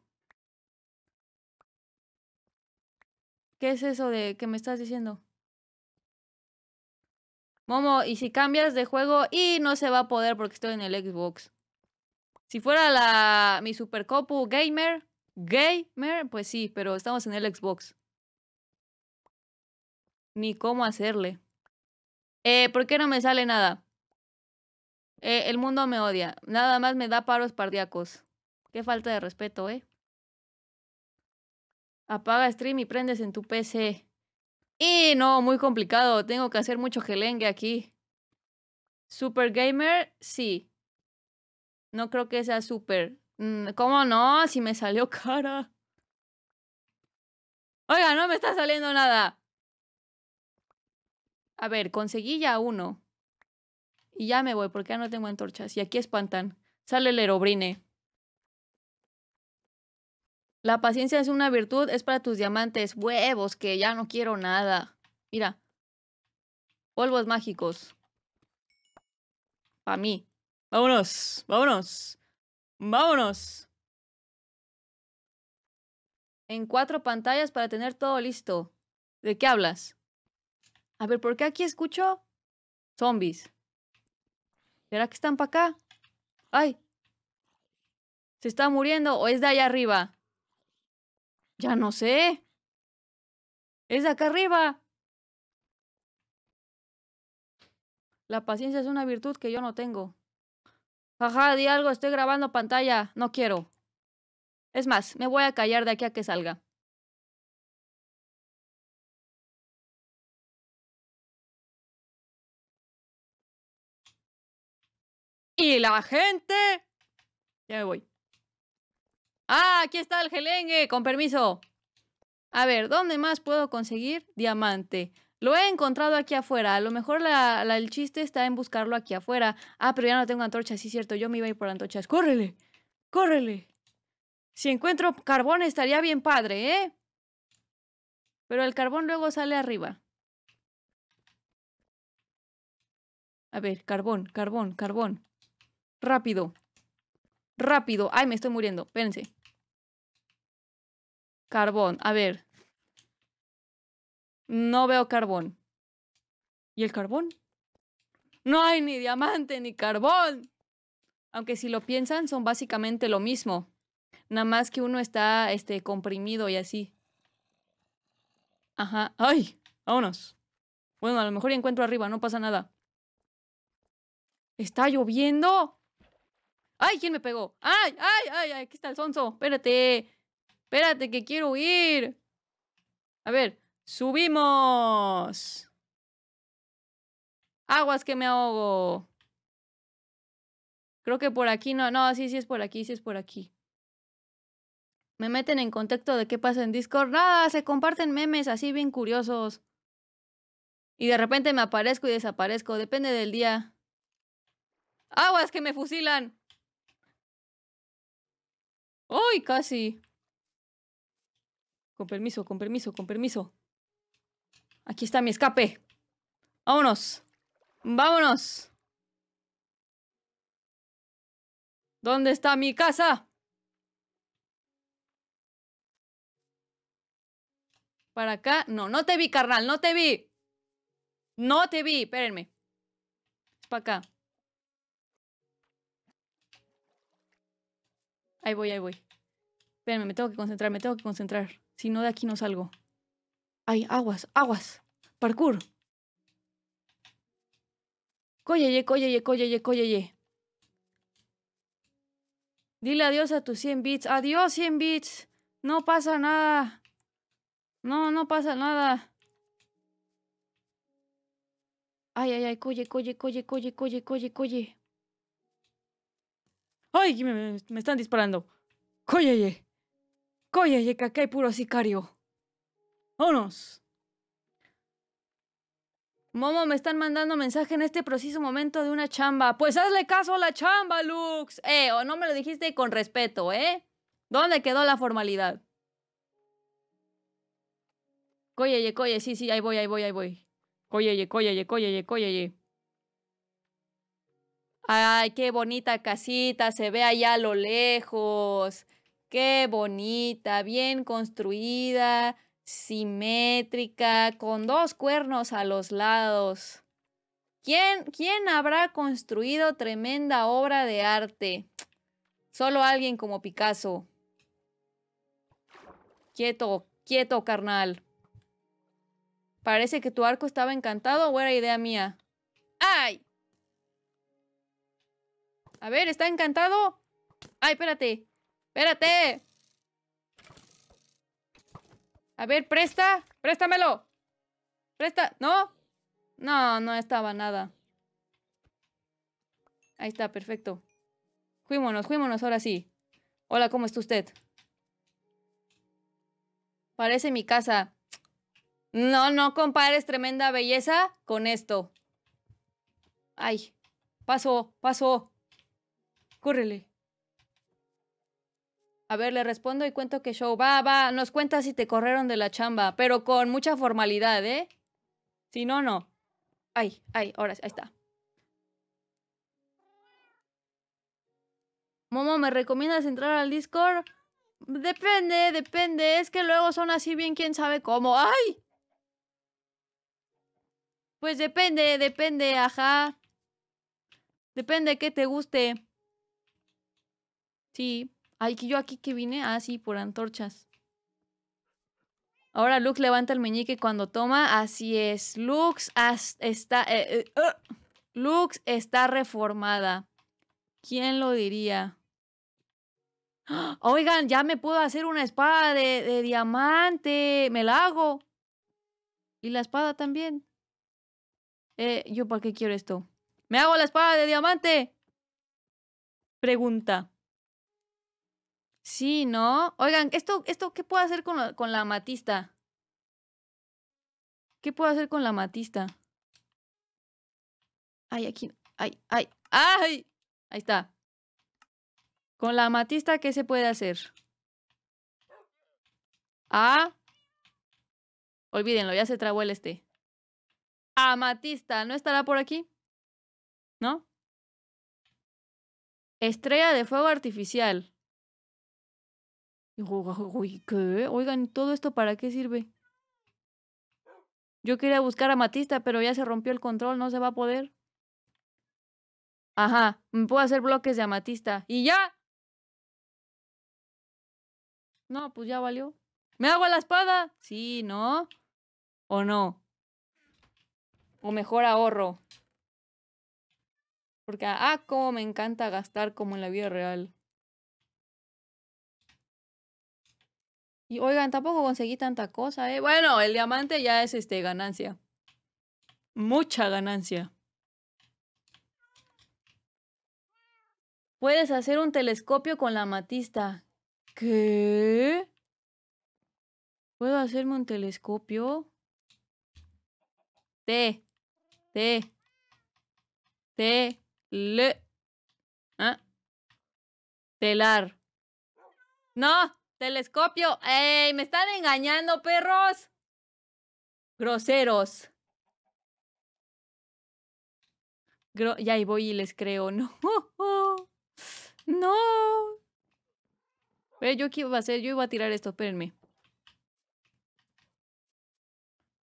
¿Qué es eso de que me estás diciendo? Momo, y si cambias de juego y no se va a poder porque estoy en el Xbox. Si fuera la mi Supercopu Gamer, Gamer, pues sí, pero estamos en el Xbox. Ni cómo hacerle. Eh, ¿Por qué no me sale nada? Eh, el mundo me odia. Nada más me da paros cardíacos. Qué falta de respeto, ¿eh? Apaga stream y prendes en tu PC. Y no, muy complicado. Tengo que hacer mucho gelengue aquí. Super gamer, sí. No creo que sea super. Mm, ¿Cómo no? Si me salió [LAUGHS] cara. Oiga, no me está saliendo nada. A ver, conseguí ya uno. Y ya me voy porque ya no tengo antorchas. Y aquí espantan. Sale el erobrine. La paciencia es una virtud, es para tus diamantes. Huevos, que ya no quiero nada. Mira. Polvos mágicos. Para mí. Vámonos, vámonos. Vámonos. En cuatro pantallas para tener todo listo. ¿De qué hablas? A ver, ¿por qué aquí escucho zombies? ¿Será que están para acá? ¡Ay! ¿Se está muriendo o es de allá arriba? Ya no sé. Es de acá arriba. La paciencia es una virtud que yo no tengo. Jaja, di algo, estoy grabando pantalla. No quiero. Es más, me voy a callar de aquí a que salga. Y la gente... Ya me voy. Ah, aquí está el gelengue, con permiso. A ver, ¿dónde más puedo conseguir diamante? Lo he encontrado aquí afuera. A lo mejor el chiste está en buscarlo aquí afuera. Ah, pero ya no tengo antorchas. Sí, cierto. Yo me iba a ir por antorchas. ¡Córrele! ¡Córrele! Si encuentro carbón estaría bien padre, ¿eh? Pero el carbón luego sale arriba. A ver, carbón, carbón, carbón. Rápido. Rápido. Ay, me estoy muriendo. Espérense. Carbón. A ver. No veo carbón. ¿Y el carbón? No hay ni diamante ni carbón. Aunque si lo piensan, son básicamente lo mismo. Nada más que uno está este, comprimido y así. Ajá. ¡Ay! Vámonos. Bueno, a lo mejor encuentro arriba, no pasa nada. ¿Está lloviendo? ¡Ay! ¿Quién me pegó? ¡Ay! ¡Ay! ¡Ay! ay! Aquí está el sonso. Espérate. Espérate que quiero huir! A ver. Subimos. Aguas que me ahogo. Creo que por aquí no. No, sí, sí es por aquí, sí es por aquí. Me meten en contexto de qué pasa en Discord. Nada, se comparten memes así bien curiosos. Y de repente me aparezco y desaparezco. Depende del día. Aguas que me fusilan. ¡Uy, casi! Con permiso, con permiso, con permiso. Aquí está mi escape. Vámonos. Vámonos. ¿Dónde está mi casa? Para acá. No, no te vi, carnal. No te vi. No te vi. Espérenme. para acá. Ahí voy, ahí voy. Espérenme, me tengo que concentrar, me tengo que concentrar. Si no, de aquí no salgo. Ay, aguas, aguas. Parkour. Coyeye, coyeye, coyeye, coyeye. Dile adiós a tus 100 bits. Adiós, 100 bits. No pasa nada. No, no pasa nada. Ay, ay, ay, coye, coye, coye, coye, coye, coye, coye. Ay, me, están disparando. Coyeye. Coyeye, que acá hay puro sicario. ¡Vámonos! Momo, me están mandando mensaje en este preciso momento de una chamba. Pues hazle caso a la chamba, Lux. Eh, o no me lo dijiste con respeto, ¿eh? ¿Dónde quedó la formalidad? Coyeye, coye, sí, sí, ahí voy, ahí voy, ahí voy. Coyeye, coyeye, coyeye, coyeye. Ay, qué bonita casita, se ve allá a lo lejos. Qué bonita, bien construida simétrica, con dos cuernos a los lados. ¿Quién, ¿Quién habrá construido tremenda obra de arte? Solo alguien como Picasso. Quieto, quieto, carnal. Parece que tu arco estaba encantado o era idea mía. ¡Ay! A ver, ¿está encantado? ¡Ay, espérate! ¡Espérate! A ver, presta. Préstamelo. Presta. ¿No? No, no estaba nada. Ahí está, perfecto. Fuímonos, fuímonos ahora sí. Hola, ¿cómo está usted? Parece mi casa. No, no compares tremenda belleza con esto. Ay, paso, paso. Córrele. A ver, le respondo y cuento que show. Va, va, nos cuenta si te corrieron de la chamba, pero con mucha formalidad, ¿eh? Si no, no. Ay, ay, ahora ahí está. Momo, ¿me recomiendas entrar al Discord? Depende, depende. Es que luego son así bien, quién sabe cómo. ¡Ay! Pues depende, depende, ajá. Depende que te guste. Sí. Ay, que yo aquí que vine, ah, sí, por antorchas. Ahora Lux levanta el meñique cuando toma. Así es. Lux está. Eh, eh, Lux está reformada. ¿Quién lo diría? [GASPS] Oigan, ya me puedo hacer una espada de, diamante. Me la hago. Y la espada también. Eh, ¿Yo para qué quiero esto? ¡Me hago la espada de diamante! Pregunta. Sí, ¿no? Oigan, ¿esto, esto qué puedo hacer con, con la amatista? ¿Qué puedo hacer con la amatista? Ay, aquí. Ay, ay, ay. Ahí está. Con la amatista, ¿qué se puede hacer? Ah. Olvídenlo, ya se trabó el este. Amatista, ¿no estará por aquí? ¿No? Estrella de fuego artificial. ¿qué? Oigan, ¿todo esto para qué sirve? Yo quería buscar a Matista, pero ya se rompió el control, no se va a poder. Ajá, me puedo hacer bloques de amatista. ¡Y ya! No, pues ya valió. ¡Me hago la espada! Sí, ¿no? ¿O no? O mejor ahorro. Porque, ah, cómo me encanta gastar como en la vida real. Y oigan, tampoco conseguí tanta cosa, ¿eh? Bueno, el diamante ya es este ganancia. Mucha ganancia. Puedes hacer un telescopio con la matista. ¿Qué? ¿Puedo hacerme un telescopio? Te Te Te Le. ¿Ah? Telar. ¡No! Telescopio. ¡Ey! ¡Me están engañando, perros! Groseros. ya ahí voy y les creo. [LAUGHS] No. No. Pero yo qué iba a hacer. Yo iba a tirar esto. Espérenme.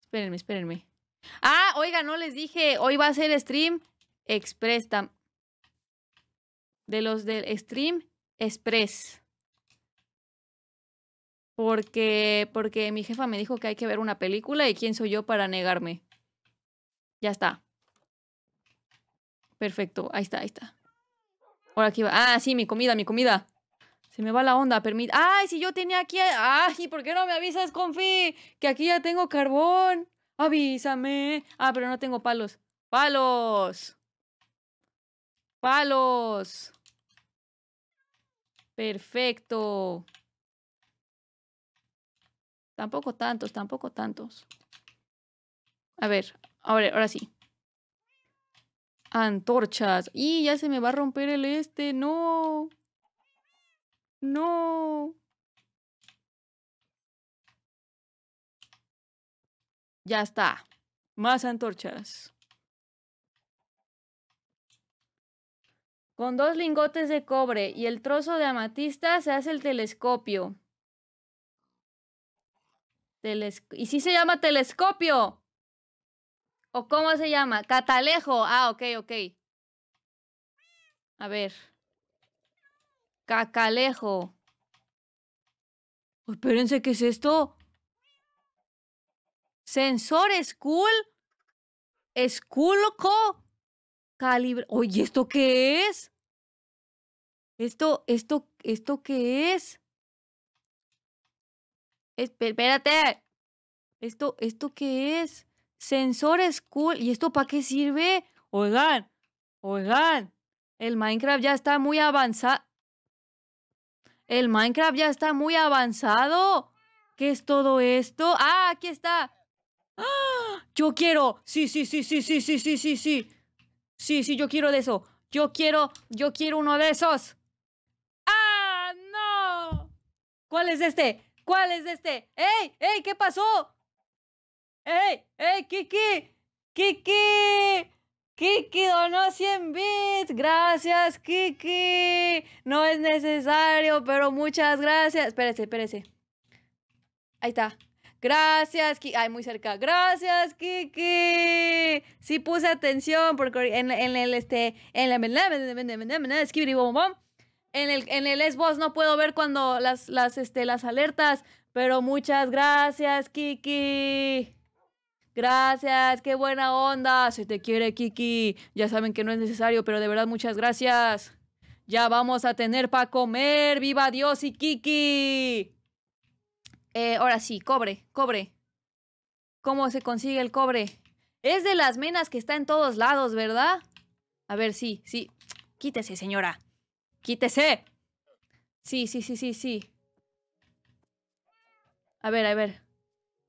Espérenme, espérenme. Ah, oiga, no les dije. Hoy va a ser stream express. de los del stream express porque, porque mi jefa me dijo que hay que ver una película y quién soy yo para negarme. Ya está. Perfecto, ahí está, ahí está. Ahora aquí va. Ah, sí, mi comida, mi comida. Se me va la onda, Permit. ¡Ay, si yo tenía aquí! ¡Ay, por qué no me avisas, confi! Que aquí ya tengo carbón. Avísame. Ah, pero no tengo palos. ¡Palos! ¡Palos! Perfecto. Tampoco tantos, tampoco tantos. A ver, ahora, ahora sí. Antorchas. Y ya se me va a romper el este. No. No. Ya está. Más antorchas. Con dos lingotes de cobre y el trozo de amatista se hace el telescopio y si se llama telescopio. ¿O cómo se llama? Catalejo. Ah, ok, ok. A ver. Cacalejo. espérense, ¿qué es esto? Sensor School. Esculco. Calibre. Oye, ¿esto qué es? ¿Esto, esto, esto qué es? Espérate. ¿Esto, esto qué es? ¿Sensor cool. ¿Y esto para qué sirve? Oigan, oigan. El Minecraft ya está muy avanzado. El Minecraft ya está muy avanzado. ¿Qué es todo esto? ¡Ah, aquí está! ¡Ah! Yo quiero. Sí, sí, sí, sí, sí, sí, sí, sí, sí. Sí, sí, yo quiero de eso. Yo quiero, yo quiero uno de esos. ¡Ah, no! ¿Cuál es este? ¿Cuál es este? ¡Ey! ¡Ey! ¿Qué pasó? ¡Ey! ¡Ey! ¡Kiki! ¡Kiki! Kiki donó 100 bits. Gracias, Kiki. No es necesario, pero muchas gracias. Espérese, espérese. Ahí está. Gracias, Kiki. Ay, muy cerca. Gracias, Kiki. Sí puse atención porque en, en el este en la en el, en el no puedo ver cuando las, las, este, las alertas, pero muchas gracias, Kiki. Gracias, qué buena onda. Se te quiere, Kiki. Ya saben que no es necesario, pero de verdad muchas gracias. Ya vamos a tener para comer. Viva Dios y Kiki. Eh, ahora sí, cobre, cobre. ¿Cómo se consigue el cobre? Es de las menas que está en todos lados, ¿verdad? A ver, sí, sí. Quítese, señora. ¡Quítese! Sí, sí, sí, sí, sí. A ver, a ver.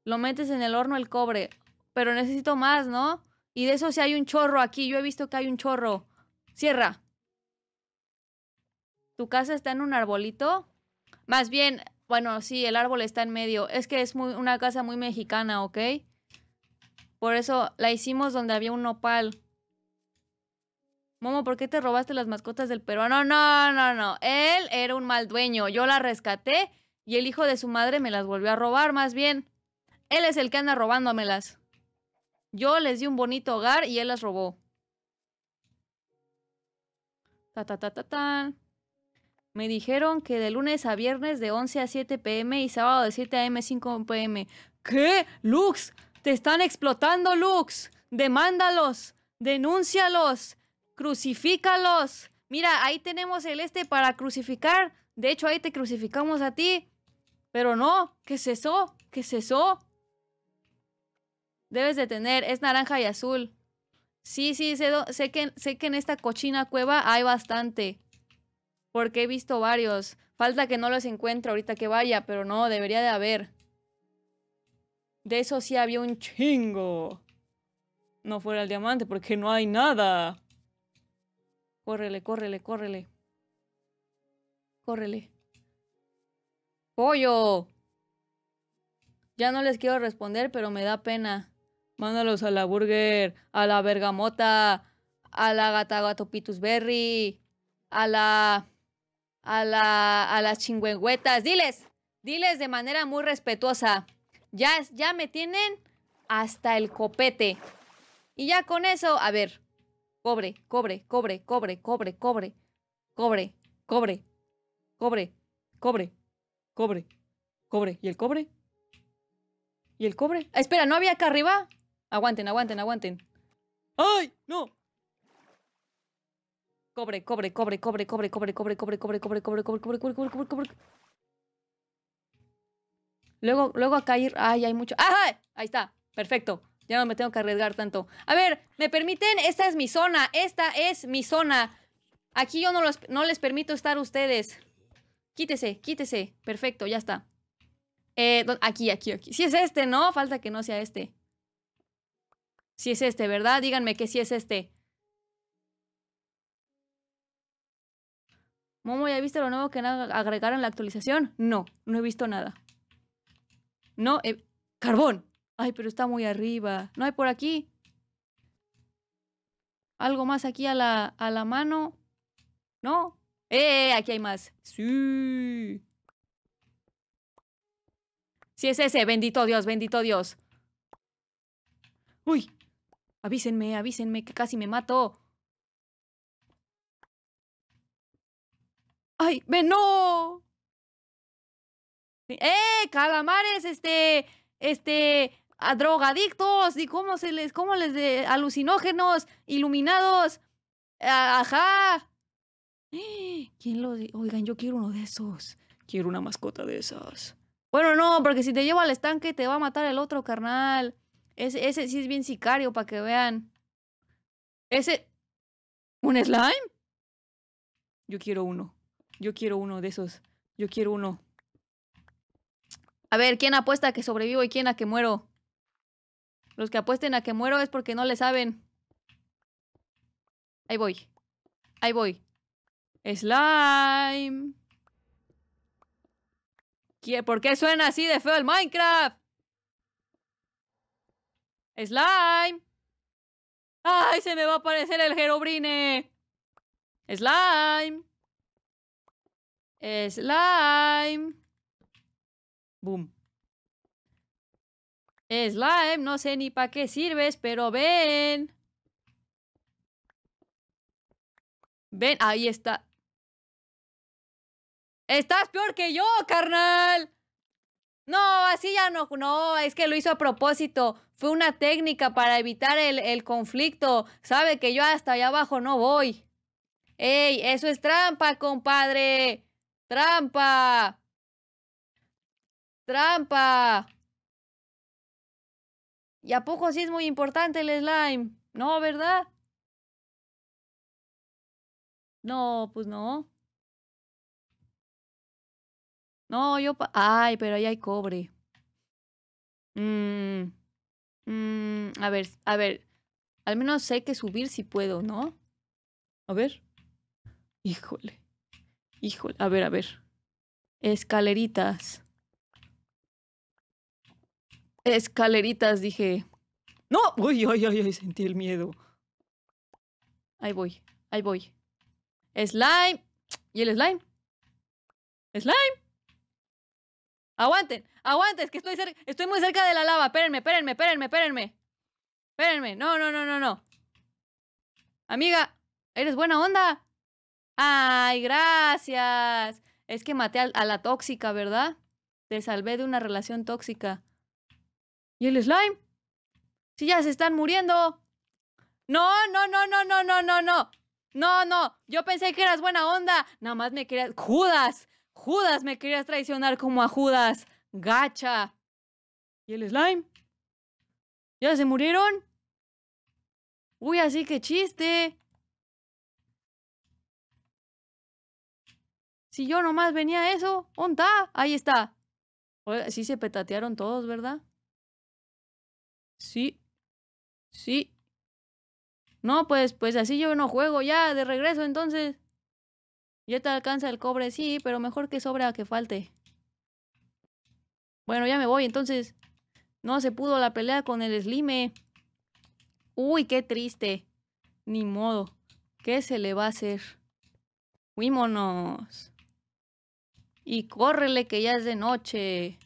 Lo metes en el horno el cobre. Pero necesito más, ¿no? Y de eso sí hay un chorro aquí. Yo he visto que hay un chorro. Cierra. ¿Tu casa está en un arbolito? Más bien, bueno, sí, el árbol está en medio. Es que es una casa muy mexicana, ¿ok? Por eso la hicimos donde había un nopal. Momo, ¿por qué te robaste las mascotas del peruano? No, no, no. no, Él era un mal dueño. Yo la rescaté y el hijo de su madre me las volvió a robar, más bien. Él es el que anda robándomelas. Yo les di un bonito hogar y él las robó. Ta, ta, ta, ta, ta. Me dijeron que de lunes a viernes de 11 a 7 pm y sábado de 7 a 5 pm. ¿Qué? Lux, te están explotando, Lux. Demándalos, denúncialos crucifícalos. Mira, ahí tenemos el este para crucificar. De hecho, ahí te crucificamos a ti. Pero no, ¿qué cesó? eso? ¿Qué es Debes de tener, es naranja y azul. Sí, sí, sé, sé, que, sé que en esta cochina cueva hay bastante. Porque he visto varios. Falta que no los encuentre ahorita que vaya, pero no, debería de haber. De eso sí había un chingo. No fuera el diamante, porque no hay nada. Córrele, córrele, córrele. Córrele. ¡Pollo! Ya no les quiero responder, pero me da pena. Mándalos a la burger, a la bergamota, a la gata gato pitus berry, a la. a la. a las chingüengüetas. Diles, diles de manera muy respetuosa. Ya, ya me tienen hasta el copete. Y ya con eso, a ver, Cobre, cobre, cobre, cobre, cobre, cobre, cobre, cobre, cobre, cobre, cobre, cobre. ¿Y el cobre? ¿Y el cobre? Ah, espera, ¿no había acá arriba? Aguanten, aguanten, aguanten. ¡Ay! ¡No! Cobre, cobre, cobre, cobre, cobre, cobre, cobre, cobre, cobre, cobre, cobre, cobre, cobre, cobre, cobre, cobre, Luego, luego acá ir. Ay, hay mucho. Ahí está. Perfecto. Ya no me tengo que arriesgar tanto. A ver, ¿me permiten? Esta es mi zona. Esta es mi zona. Aquí yo no, los, no les permito estar ustedes. Quítese, quítese. Perfecto, ya está. Eh, aquí, aquí, aquí. Si es este, ¿no? Falta que no sea este. Si es este, ¿verdad? Díganme que si es este. Momo, ¿ya viste lo nuevo que agregaron la actualización? No, no he visto nada. No, eh, carbón. Ay, pero está muy arriba. No hay por aquí. Algo más aquí a la, a la mano. ¿No? ¡Eh, ¡Eh! Aquí hay más. Sí. Sí es ese. Bendito Dios, bendito Dios. ¡Uy! Avísenme, avísenme que casi me mato. ¡Ay! ¡Ven! ¡No! ¡Eh! Calamares, este... Este a drogadictos y cómo se les, cómo les de alucinógenos, iluminados. Ajá. ¿Quién los... Oigan, yo quiero uno de esos. Quiero una mascota de esas. Bueno, no, porque si te llevo al estanque te va a matar el otro carnal. Ese, ese sí es bien sicario, para que vean. Ese... ¿Un slime? Yo quiero uno. Yo quiero uno de esos. Yo quiero uno. A ver, ¿quién apuesta a que sobrevivo y quién a que muero? Los que apuesten a que muero es porque no le saben. Ahí voy. Ahí voy. Slime. ¿Por qué suena así de feo el Minecraft? Slime. ¡Ay, se me va a aparecer el Herobrine! Slime. Slime. Boom. Slime, no sé ni para qué sirves, pero ven. Ven, ahí está. Estás peor que yo, carnal. No, así ya no. No, es que lo hizo a propósito. Fue una técnica para evitar el, el conflicto. Sabe que yo hasta allá abajo no voy. ¡Ey! Eso es trampa, compadre. Trampa. Trampa. ¿Y a poco sí es muy importante el slime? No, ¿verdad? No, pues no. No, yo... Ay, pero ahí hay cobre. Mmm... a ver, a ver. Al menos sé que subir si puedo, ¿no? A ver. Híjole. Híjole. A ver, a ver. Escaleritas. Escaleritas, dije. ¡No! ¡Uy, ay, ay, ay! Sentí el miedo. Ahí voy, ahí voy. Slime. ¿Y el slime? ¿Slime? Aguanten, aguanten, es que estoy, estoy muy cerca de la lava. Espérenme, espérenme, espérenme, espérenme. Espérenme, no, no, no, no, no. Amiga, eres buena onda. Ay, gracias. Es que maté a la tóxica, ¿verdad? Te salvé de una relación tóxica. ¿Y el slime? Si ya se están muriendo. No, no, no, no, no, no, no, no. No, no. Yo pensé que eras buena onda. Nada más me querías... Judas. Judas, me querías traicionar como a Judas. Gacha. ¿Y el slime? ¿Ya se murieron? Uy, así que chiste. Si yo nomás venía a eso, ¿onda? Ahí está. Sí se petatearon todos, ¿verdad? Sí. Sí. No, pues, pues así yo no juego ya, de regreso entonces. Ya te alcanza el cobre, sí, pero mejor que sobra que falte. Bueno, ya me voy entonces. No se pudo la pelea con el Slime. Uy, qué triste. Ni modo. ¿Qué se le va a hacer? Fuímonos. Y córrele que ya es de noche.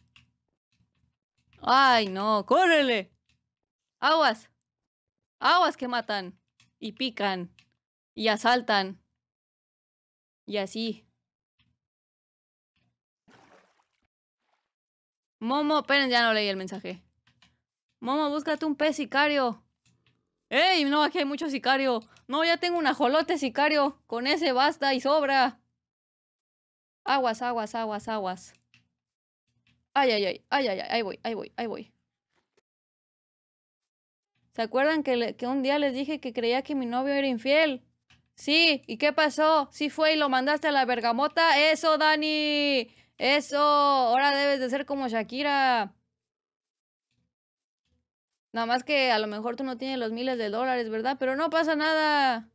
Ay, no, córrele. Aguas. Aguas que matan. Y pican. Y asaltan. Y así. Momo, esperen, ya no leí el mensaje. Momo, búscate un pez sicario. ¡Ey! No, aquí hay mucho sicario. No, ya tengo un ajolote sicario. Con ese basta y sobra. Aguas, aguas, aguas, aguas. Ay, ay, ay, ay, ay, ay, ahí voy, ahí voy, ahí voy. ¿Se acuerdan que, un día les dije que creía que mi novio era infiel? Sí, ¿y qué pasó? Sí fue y lo mandaste a la bergamota. Eso, Dani. Eso. Ahora debes de ser como Shakira. Nada más que a lo mejor tú no tienes los miles de dólares, ¿verdad? Pero no pasa nada.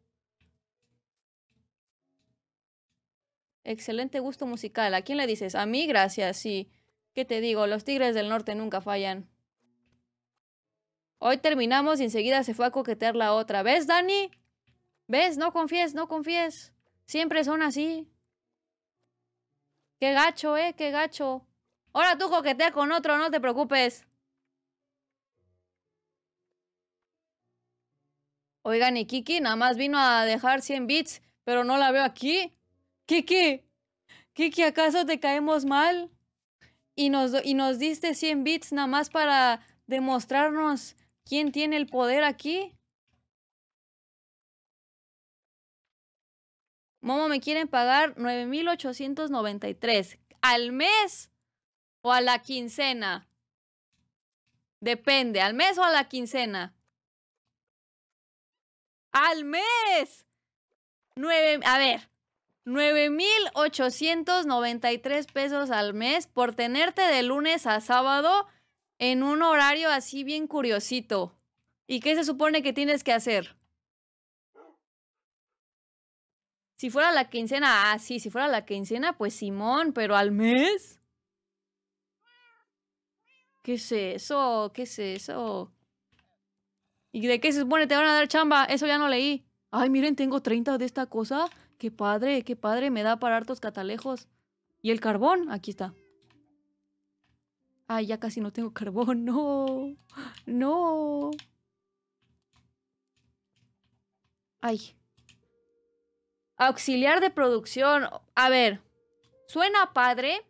Excelente gusto musical. ¿A quién le dices? A mí, gracias. Sí. ¿Qué te digo? Los Tigres del Norte nunca fallan. Hoy terminamos y enseguida se fue a coquetear la otra. ¿Ves, Dani? ¿Ves? No confíes, no confíes. Siempre son así. Qué gacho, eh, qué gacho. Ahora tú coquetea con otro, no te preocupes. Oigan, y Kiki nada más vino a dejar 100 bits, pero no la veo aquí. Kiki, Kiki, ¿acaso te caemos mal? Y nos, y nos diste 100 bits nada más para demostrarnos ¿Quién tiene el poder aquí? Momo, me quieren pagar 9,893 al mes o a la quincena. Depende, al mes o a la quincena. Al mes. a ver, 9,893 pesos al mes por tenerte de lunes a sábado en un horario así bien curiosito. ¿Y qué se supone que tienes que hacer? Si fuera la quincena, ah, sí, si fuera la quincena, pues Simón, pero al mes. ¿Qué es eso? ¿Qué es eso? ¿Y de qué se supone te van a dar chamba? Eso ya no leí. Ay, miren, tengo 30 de esta cosa. Qué padre, qué padre, me da para hartos catalejos. ¿Y el carbón? Aquí está. Ay, ya casi no tengo carbón. No. No. Ay. Auxiliar de producción. A ver. Suena padre.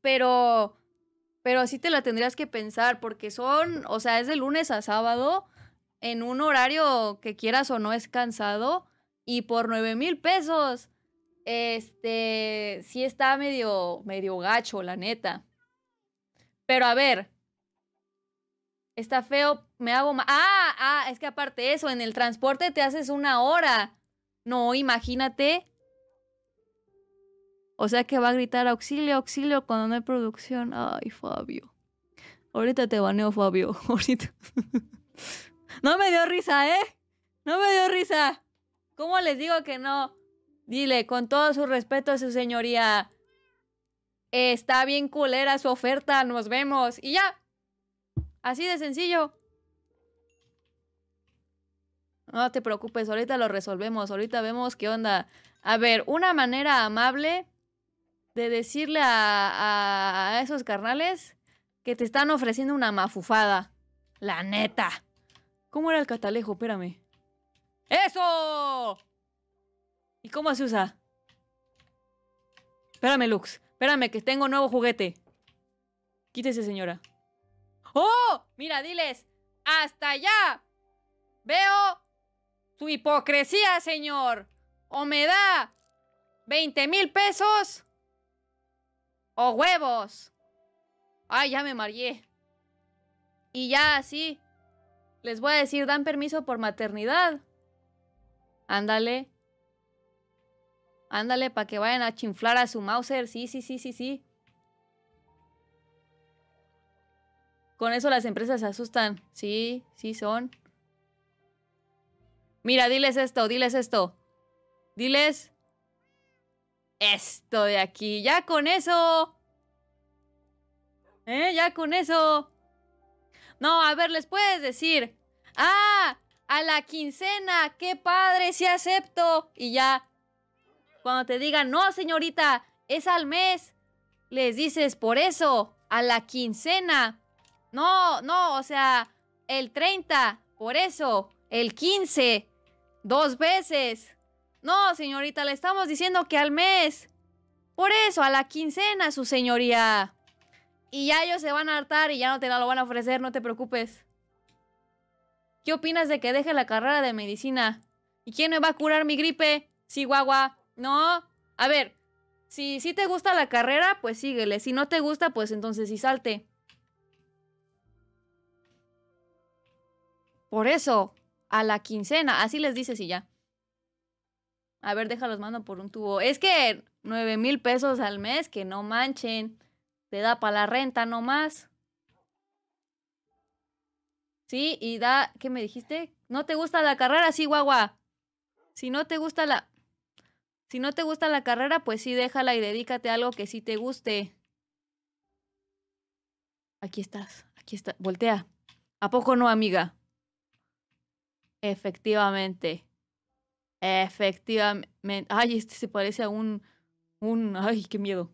Pero. Pero así te la tendrías que pensar. Porque son. O sea, es de lunes a sábado. En un horario que quieras o no es cansado. Y por nueve mil pesos. Este. Sí está medio. medio gacho, la neta. Pero a ver, está feo, me hago más. Ah, ah, es que aparte eso, en el transporte te haces una hora. No, imagínate. O sea que va a gritar auxilio, auxilio cuando no hay producción. Ay, Fabio. Ahorita te baneo, Fabio. [LAUGHS] Ahorita. no me dio risa, ¿eh? No me dio risa. ¿Cómo les digo que no? Dile, con todo su respeto, a su señoría está bien culera su oferta, nos vemos y ya. Así de sencillo. No te preocupes, ahorita lo resolvemos, ahorita vemos qué onda. A ver, una manera amable de decirle a, a, esos carnales que te están ofreciendo una mafufada. La neta. ¿Cómo era el catalejo? Espérame. ¡Eso! ¿Y cómo se usa? Espérame, Lux. Espérame, que tengo nuevo juguete. Quítese, señora. ¡Oh! Mira, diles. ¡Hasta allá! Veo su hipocresía, señor. O me da 20 mil pesos. O huevos. Ay, ya me marié Y ya así. Les voy a decir, dan permiso por maternidad. Ándale. Ándale, para que vayan a chinflar a su Mauser. Sí, sí, sí, sí, sí. Con eso las empresas se asustan. Sí, sí son. Mira, diles esto, diles esto. Diles esto de aquí. Ya con eso. ¿Eh? Ya con eso. No, a ver, les puedes decir. Ah, a la quincena. Qué padre, sí acepto. Y ya, cuando te digan, no, señorita, es al mes, les dices, por eso, a la quincena. No, no, o sea, el 30, por eso, el 15, dos veces. No, señorita, le estamos diciendo que al mes. Por eso, a la quincena, su señoría. Y ya ellos se van a hartar y ya no te lo van a ofrecer, no te preocupes. ¿Qué opinas de que deje la carrera de medicina? ¿Y quién me va a curar mi gripe? Sí, no, a ver, si, si te gusta la carrera, pues síguele. Si no te gusta, pues entonces sí salte. Por eso, a la quincena, así les dices y ya. A ver, déjalos mando por un tubo. Es que nueve mil pesos al mes, que no manchen. Te da para la renta nomás. Sí, y da, ¿qué me dijiste? ¿No te gusta la carrera? Sí, guagua. Si no te gusta la... Si no te gusta la carrera, pues sí, déjala y dedícate a algo que sí te guste. Aquí estás, aquí está. Voltea. ¿A poco no, amiga? Efectivamente. Efectivamente. Ay, este se parece a un... un... Ay, qué miedo.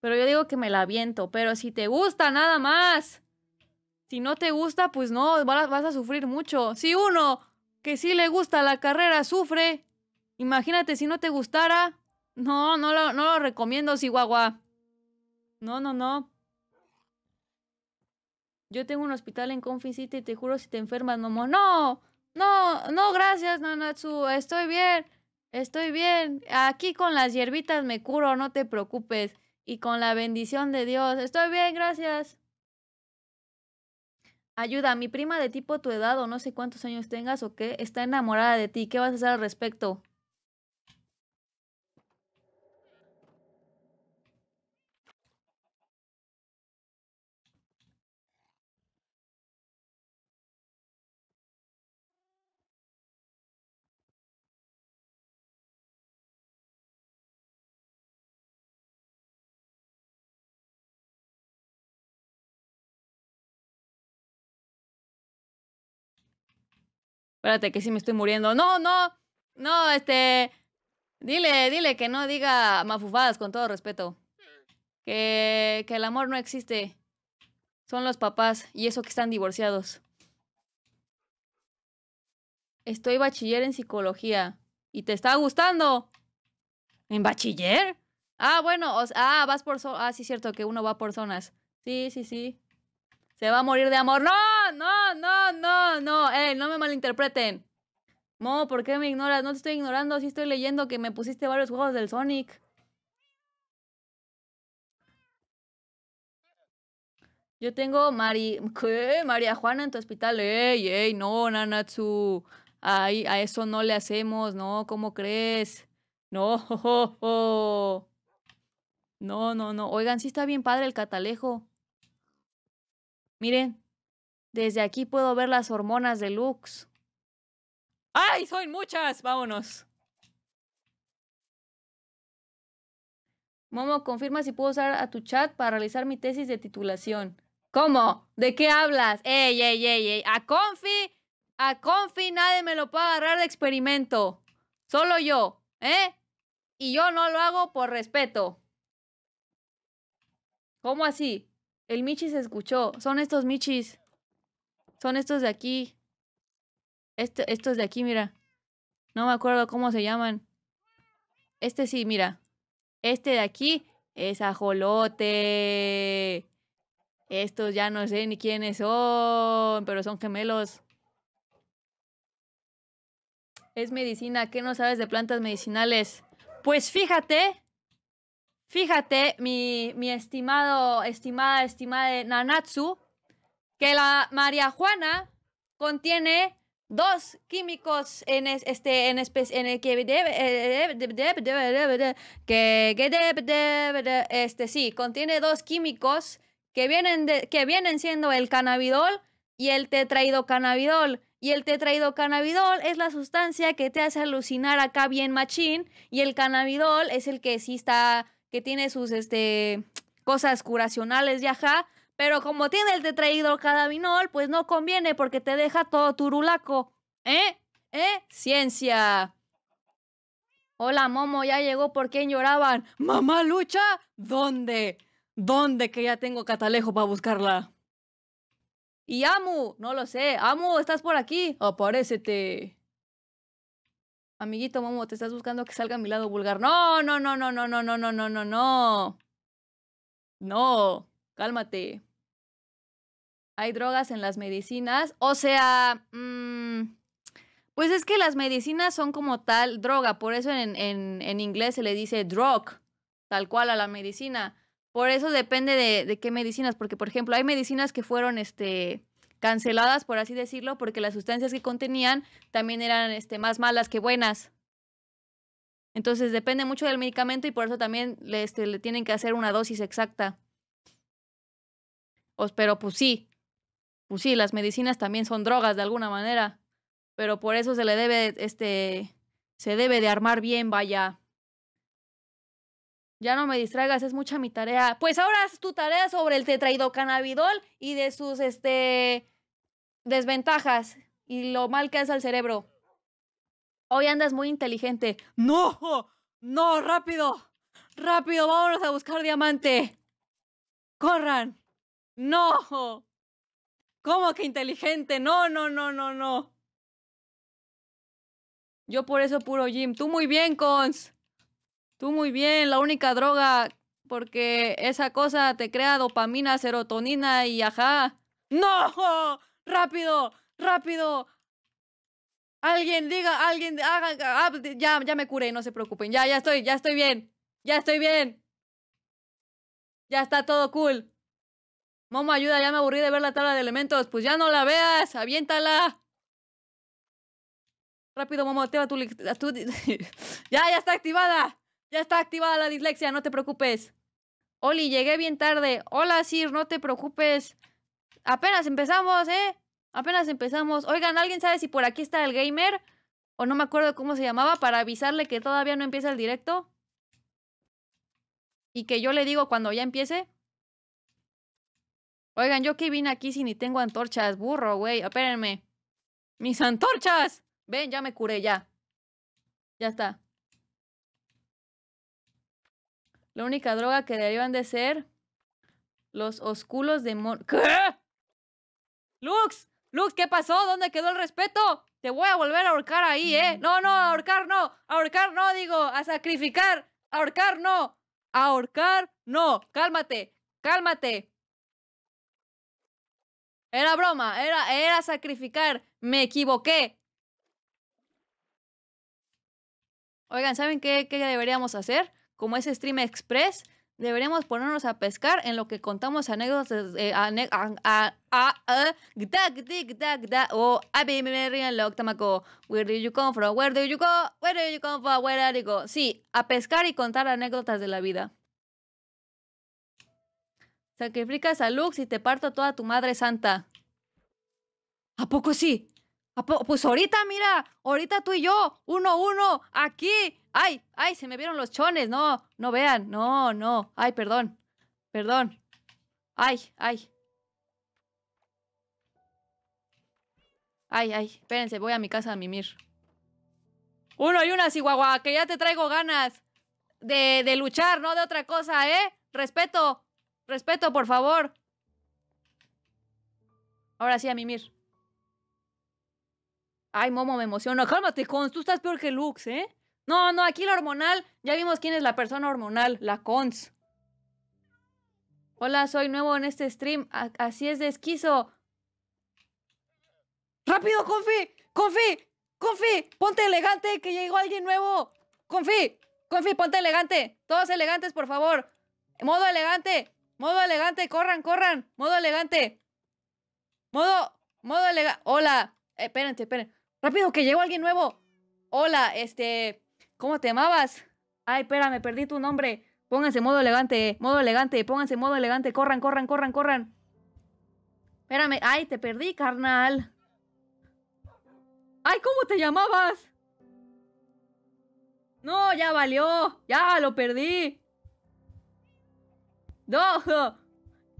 Pero yo digo que me la aviento. Pero si te gusta, nada más. Si no te gusta, pues no, vas a sufrir mucho. Si uno que sí le gusta la carrera sufre. Imagínate si no te gustara. No, no lo, no recomiendo, Chihuahua. No, no, no. Yo tengo un hospital en Confisita y te juro si te enfermas, no, no, no, no, gracias, Nanatsu, estoy bien, estoy bien. Aquí con las hierbitas me curo, no te preocupes. Y con la bendición de Dios, estoy bien, gracias. Ayuda, mi prima de tipo tu edad o no sé cuántos años tengas o qué, está enamorada de ti. ¿Qué vas a hacer al respecto? espérate que sí me estoy muriendo. No, no, no, este, dile, dile que no diga mafufadas con todo respeto. Que, el amor no existe. Son los papás y eso que están divorciados. Estoy bachiller en psicología. ¿Y te está gustando? ¿En bachiller? Ah, bueno, o, ah, vas por... zonas. ah, sí, es cierto, que uno va por zonas. Sí, sí, sí se va a morir de amor. No, no, no, no, no. Ey, no me malinterpreten. ¡No! ¿por qué me ignoras? No te estoy ignorando, sí estoy leyendo que me pusiste varios juegos del Sonic. Yo tengo Mari... ¿Qué? María Juana en tu hospital. Ey, ey, no, Nanatsu. Ay, a eso no le hacemos, no, ¿cómo crees? No, [LAUGHS] no, no, no. Oigan, sí está bien padre el catalejo. Miren, desde aquí puedo ver las hormonas de Lux. ¡Ay, son muchas! Vámonos. Momo, confirma si puedo usar a tu chat para realizar mi tesis de titulación. ¿Cómo? ¿De qué hablas? ¡Ey, ey, ey, ey! A Confi, a Confi nadie me lo puede agarrar de experimento. Solo yo, ¿eh? Y yo no lo hago por respeto. ¿Cómo así? El Michi se escuchó. Son estos Michis. Son estos de aquí. Este, estos de aquí, mira. No me acuerdo cómo se llaman. Este sí, mira. Este de aquí es ajolote. Estos ya no sé ni quiénes son, pero son gemelos. Es medicina. ¿Qué no sabes de plantas medicinales? Pues fíjate Fíjate, mi, estimado, estimada, estimada Nanatsu, que la marihuana contiene dos químicos en este en en el que que, este sí contiene dos químicos que vienen de, que vienen siendo el cannabidol y el tetraidocanabidol y el tetraidocanabidol es la sustancia que te hace alucinar acá bien machín y el cannabidol es el que sí está que tiene sus este, cosas curacionales, ya, ja, pero como tiene el cadavínol pues no conviene porque te deja todo turulaco. ¿Eh? ¿Eh? Ciencia. Hola, Momo, ya llegó. ¿Por quién lloraban? ¿Mamá Lucha? ¿Dónde? ¿Dónde que ya tengo catalejo para buscarla? Y Amu, no lo sé. Amu, ¿estás por aquí? Aparécete. Amiguito Momo, te estás buscando que salga a mi lado vulgar. No, no, no, no, no, no, no, no, no, no, no. No, cálmate. Hay drogas en las medicinas. O sea, mm, pues es que las medicinas son como tal droga. Por eso en, en, en inglés se le dice drug, tal cual a la medicina. Por eso depende de, de, qué medicinas, porque por ejemplo hay medicinas que fueron este, canceladas, por así decirlo, porque las sustancias que contenían también eran este, más malas que buenas. Entonces depende mucho del medicamento y por eso también le, este, le tienen que hacer una dosis exacta. os pero pues sí, pues sí, las medicinas también son drogas de alguna manera, pero por eso se le debe, este, se debe de armar bien, vaya. Ya no me distraigas, es mucha mi tarea. Pues ahora es tu tarea sobre el tetraidocanabidol y de sus este, desventajas y lo mal que hace al cerebro. Hoy andas muy inteligente. ¡No! ¡No! ¡Rápido! ¡Rápido! ¡Vámonos a buscar diamante! ¡Corran! ¡No! ¿Cómo que inteligente? No, no, no, no, no. Yo por eso puro Jim. Tú muy bien, Cons. Tú muy bien, la única droga, porque esa cosa te crea dopamina, serotonina y ajá. ¡No! ¡Rápido! ¡Rápido! Alguien diga, alguien haga, ah, pues, ya, ya me curé, no se preocupen. Ya, ya estoy, ya estoy bien. Ya estoy bien. Ya está todo cool. Momo, ayuda, ya me aburrí de ver la tabla de elementos. Pues ya no la veas, aviéntala. Rápido, Momo, activa tu... tu... [LAUGHS] ya, ya está activada. Ya está activada la dislexia, no te preocupes. Oli, llegué bien tarde. Hola, Sir, no te preocupes. Apenas empezamos, ¿eh? Apenas empezamos. Oigan, ¿alguien sabe si por aquí está el gamer? O no me acuerdo cómo se llamaba, para avisarle que todavía no empieza el directo. Y que yo le digo cuando ya empiece. Oigan, yo que vine aquí si ni tengo antorchas, burro, güey. Espérenme. ¡Mis antorchas! Ven, ya me curé, ya. Ya está. La única droga que deberían de ser los osculos de mon... ¿Qué? ¡Lux! ¡Lux, qué pasó? ¿Dónde quedó el respeto? Te voy a volver a ahorcar ahí, ¿eh? Mm, no, no, mm. ahorcar no. Ahorcar no, digo. A sacrificar. Ahorcar no. Ahorcar no. Cálmate. Cálmate. Era broma. Era, era sacrificar. Me equivoqué. Oigan, ¿saben qué, qué deberíamos hacer? como es Stream Express, deberemos ponernos a pescar en lo que contamos anécdotas where do you come from where you go where you come from where you go sí a pescar y contar anécdotas de la vida sacrificas a Lux y te parto toda tu madre santa a poco sí pues ahorita mira ahorita tú y yo uno uno aquí ay, ay, se me vieron los chones, no, no vean, no, no, ay, perdón, perdón, ay, ay. Ay, ay, espérense, voy a mi casa a mimir. Uno y una, Chihuahua, que ya te traigo ganas de, luchar, no de otra cosa, ¿eh? Respeto, respeto, por favor. Ahora sí, a mimir. Ay, Momo, me emociono. Cálmate, con, tú estás peor que Lux, ¿eh? No, no, aquí lo hormonal, ya vimos quién es la persona hormonal, la cons. Hola, soy nuevo en este stream. así es de esquizo. ¡Rápido, Confi! ¡Confi! ¡Confi! ¡Ponte elegante que llegó alguien nuevo! ¡Confi! ¡Confi, ponte elegante! Todos elegantes, por favor. Modo elegante. Modo elegante. Corran, corran. Modo elegante. Modo... Modo elegante. Hola. Eh, espérense, Rápido, que llegó alguien nuevo. Hola, este... ¿Cómo te llamabas? Ay, espérame, perdí tu nombre. Pónganse modo elegante, modo elegante, pónganse modo elegante. Corran, corran, corran, corran. Espérame, ay, te perdí, carnal. Ay, ¿cómo te llamabas? No, ya valió. Ya lo perdí. No. [LAUGHS]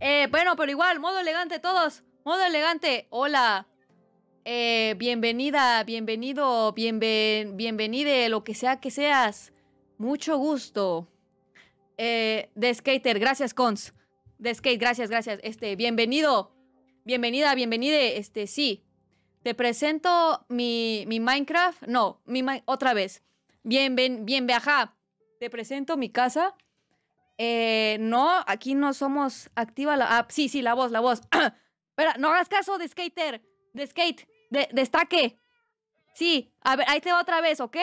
Eh, bueno, pero igual, modo elegante todos. Modo elegante. Hola. Eh, bienvenida, bienvenido, bienven, bienvenide, lo que sea que seas. Mucho gusto. Eh, de Skater, gracias, Cons. De Skate, gracias, gracias. Este, bienvenido. Bienvenida, bienvenide. Este, sí. Te presento mi, mi Minecraft. No, mi otra vez. Bien, bien, bien, viaja. Te presento mi casa. Eh, no, aquí no somos activa la. Ah, sí, sí, la voz, la voz. [CLEARS THROAT] Espera, no hagas caso de skater. De skate destaque. Sí, a ver, ahí te va otra vez, ¿ok?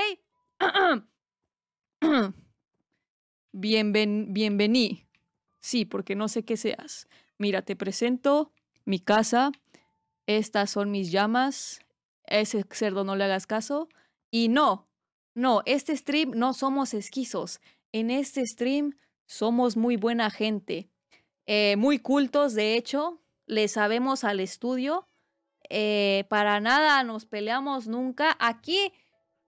[CLEARS THROAT] Bienven, bienvení. Sí, porque no sé qué seas. Mira, te presento mi casa. Estas son mis llamas. Ese cerdo no le hagas caso. Y no, no, este stream no somos esquizos. En este stream somos muy buena gente. Eh, muy cultos, de hecho. Le sabemos al estudio eh, para nada nos peleamos nunca. Aquí,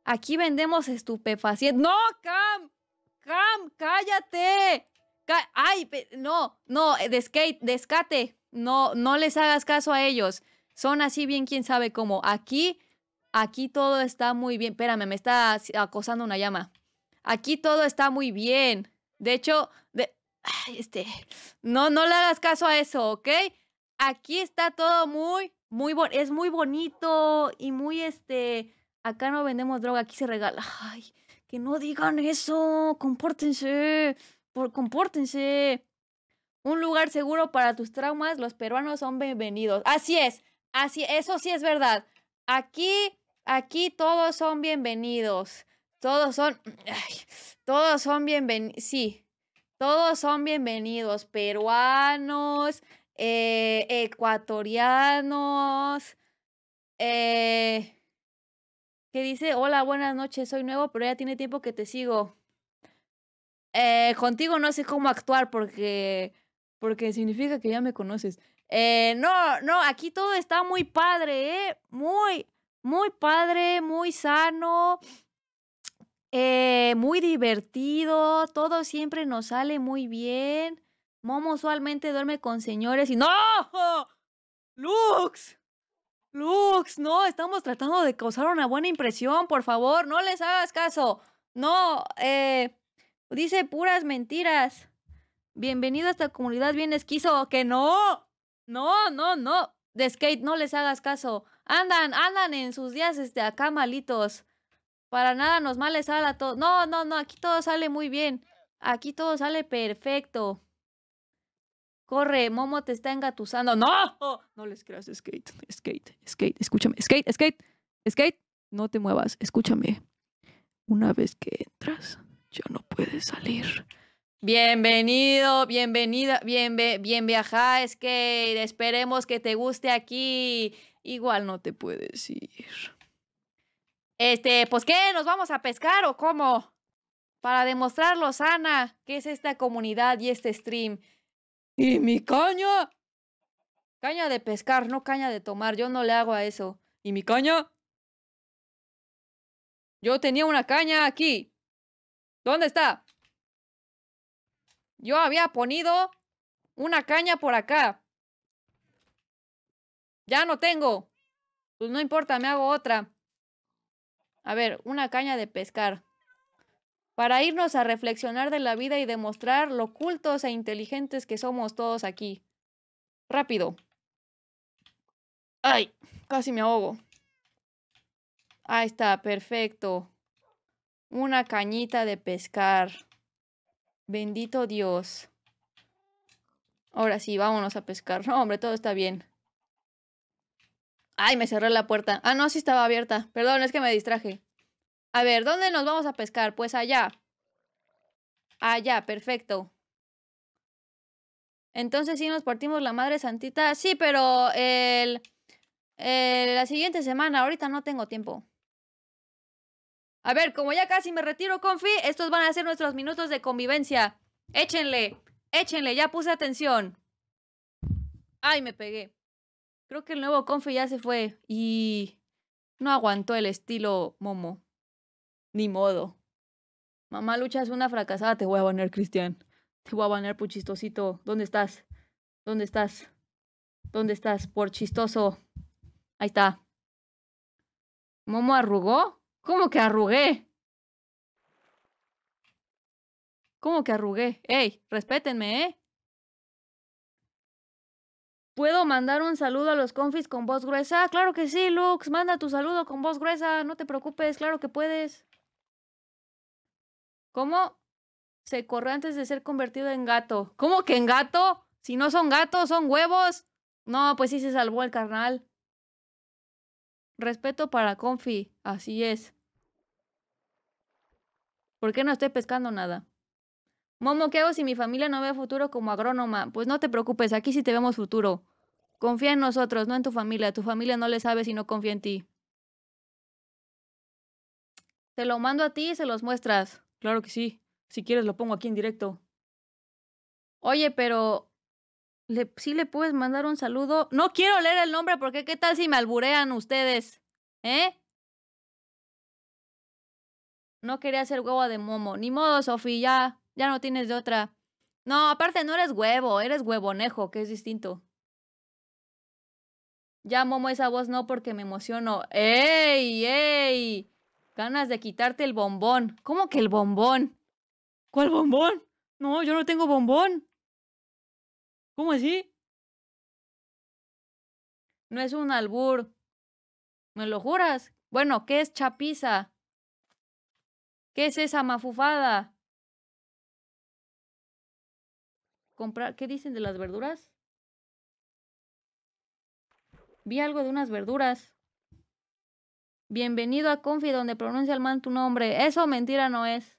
aquí vendemos estupefacientes. No, Cam, Cam, cállate. Ay, no, no, eh, de skate, No, no les hagas caso a ellos. Son así bien, quién sabe cómo. Aquí, aquí todo está muy bien. Espérame, me está acosando una llama. Aquí todo está muy bien. De hecho, de... este, no, no le hagas caso a eso, ¿ok? Aquí está todo muy muy es muy bonito y muy este, acá no vendemos droga, aquí se regala. Ay, que no digan eso, compórtense, compórtense. Un lugar seguro para tus traumas, los peruanos son bienvenidos. Así es, así, eso sí es verdad. Aquí, aquí todos son bienvenidos. Todos son, todos son bienvenidos, sí, todos son bienvenidos, peruanos, eh, ecuatorianos, eh, que dice, hola, buenas noches, soy nuevo, pero ya tiene tiempo que te sigo. Eh, contigo no sé cómo actuar porque, porque significa que ya me conoces. no, no, aquí todo está muy padre, ¿eh? Muy, muy padre, muy sano, muy divertido, todo siempre nos sale muy bien. Momo usualmente duerme con señores y no. Lux. Lux, no, estamos tratando de causar una buena impresión, por favor, no les hagas caso. No, eh, dice puras mentiras. Bienvenido a esta comunidad bien esquizo, que no. No, no, no. De skate, no les hagas caso. Andan, andan en sus días este, acá malitos. Para nada nos males a a todos. No, no, no, aquí todo sale muy bien. Aquí todo sale perfecto. Corre, Momo te está engatusando. ¡No! No les creas, Skate. Skate, Skate, escúchame. Skate, Skate, Skate. No te muevas, escúchame. Una vez que entras, ya no puedes salir. Bienvenido, bienvenida, bien, bien viajá, Skate. Esperemos que te guste aquí. Igual no te puedes ir. Este, pues qué, ¿nos vamos a pescar o cómo? Para demostrarlo, Ana, que es esta comunidad y este stream. ¿Y mi caña? Caña de pescar, no caña de tomar. Yo no le hago a eso. ¿Y mi caña? Yo tenía una caña aquí. ¿Dónde está? Yo había ponido una caña por acá. Ya no tengo. Pues no importa, me hago otra. A ver, una caña de pescar para irnos a reflexionar de la vida y demostrar lo cultos e inteligentes que somos todos aquí. Rápido. Ay, casi me ahogo. Ahí está, perfecto. Una cañita de pescar. Bendito Dios. Ahora sí, vámonos a pescar. No, hombre, todo está bien. Ay, me cerré la puerta. Ah, no, sí estaba abierta. Perdón, es que me distraje. A ver, ¿dónde nos vamos a pescar? Pues allá. Allá, perfecto. Entonces sí nos partimos la madre santita. Sí, pero el, la siguiente semana, ahorita no tengo tiempo. A ver, como ya casi me retiro, Confi, estos van a ser nuestros minutos de convivencia. Échenle, échenle, ya puse atención. Ay, me pegué. Creo que el nuevo Confi ya se fue y no aguantó el estilo Momo. Ni modo. Mamá Lucha es una fracasada. Te voy a banear, Cristian. Te voy a banear por ¿Dónde estás? ¿Dónde estás? ¿Dónde estás? Por chistoso. Ahí está. ¿Momo arrugó? ¿Cómo que arrugué? ¿Cómo que arrugué? ¡Ey! Respétenme, ¿eh? ¿Puedo mandar un saludo a los confis con voz gruesa? Claro que sí, Lux. Manda tu saludo con voz gruesa. No te preocupes, claro que puedes. ¿Cómo se corrió antes de ser convertido en gato? ¿Cómo que en gato? Si no son gatos, son huevos. No, pues sí se salvó el carnal. Respeto para Confi, así es. ¿Por qué no estoy pescando nada? Momo, ¿qué hago si mi familia no ve futuro como agrónoma? Pues no te preocupes, aquí sí te vemos futuro. Confía en nosotros, no en tu familia. Tu familia no le sabe si no confía en ti. Te lo mando a ti y se los muestras. Claro que sí. Si quieres lo pongo aquí en directo. Oye, pero... ¿le, ¿Sí le puedes mandar un saludo? No quiero leer el nombre porque qué tal si me alburean ustedes. ¿Eh? No quería ser huevo de momo. Ni modo, Sofía. ya, ya no tienes de otra. No, aparte no eres huevo, eres huevonejo, que es distinto. Ya momo esa voz no porque me emociono. ¡Ey! ¡Ey! Ganas de quitarte el bombón. ¿Cómo que el bombón? ¿Cuál bombón? No, yo no tengo bombón. ¿Cómo así? No es un albur. ¿Me lo juras? Bueno, ¿qué es chapiza? ¿Qué es esa mafufada? Comprar, ¿qué dicen de las verduras? Vi algo de unas verduras. Bienvenido a Confi, donde pronuncia el man tu nombre. Eso mentira no es.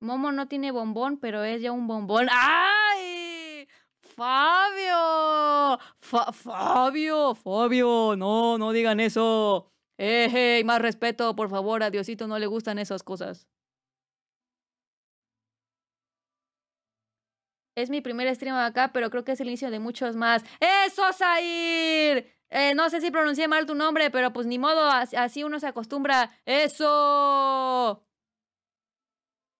Momo no tiene bombón, pero es ya un bombón. ¡Ay! ¡Fabio! ¡Fabio! ¡Fabio! No, no digan eso. ¡Eh, hey! Más respeto, por favor. A Diosito no le gustan esas cosas. Es mi primer stream acá, pero creo que es el inicio de muchos más. ¡Eso, Zair! Eh, no sé si pronuncié mal tu nombre, pero pues ni modo, así uno se acostumbra. ¡Eso!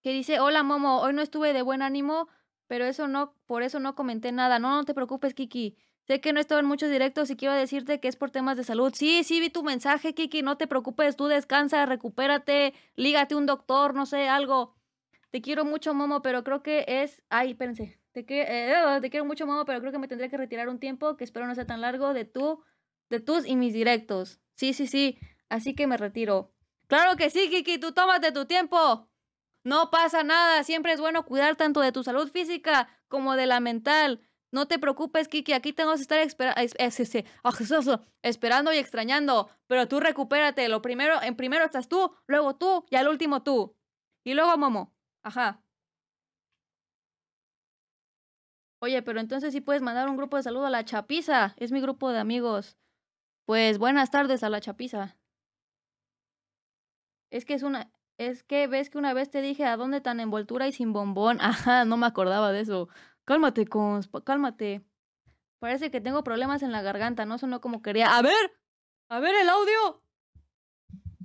Que dice, hola Momo, hoy no estuve de buen ánimo, pero eso no, por eso no comenté nada. No, no te preocupes, Kiki. Sé que no he en muchos directos y quiero decirte que es por temas de salud. Sí, sí, vi tu mensaje, Kiki. No te preocupes, tú descansa, recupérate, lígate un doctor, no sé, algo. Te quiero mucho, Momo, pero creo que es. Ay, espérense. Te, eh, oh, te quiero mucho, Momo, pero creo que me tendré que retirar un tiempo que espero no sea tan largo de tu de tus y mis directos. Sí, sí, sí. Así que me retiro. Claro que sí, Kiki, tú tómate tu tiempo. No pasa nada, siempre es bueno cuidar tanto de tu salud física como de la mental. No te preocupes, Kiki, aquí tengo que estar ah, esperando y extrañando, pero tú recupérate. Lo primero, en primero estás tú, luego tú y al último tú. Y luego Momo. Ajá. Oye, pero entonces sí puedes mandar un grupo de saludo a la chapiza. Es mi grupo de amigos. Pues buenas tardes a la chapiza. Es que es una, es que ves que una vez te dije a dónde tan envoltura y sin bombón. [LAUGHS] Ajá, no me acordaba de eso. Cálmate, cons, cálmate. Parece que tengo problemas en la garganta, no sonó como quería. ¡A ver! ¡A ver el audio!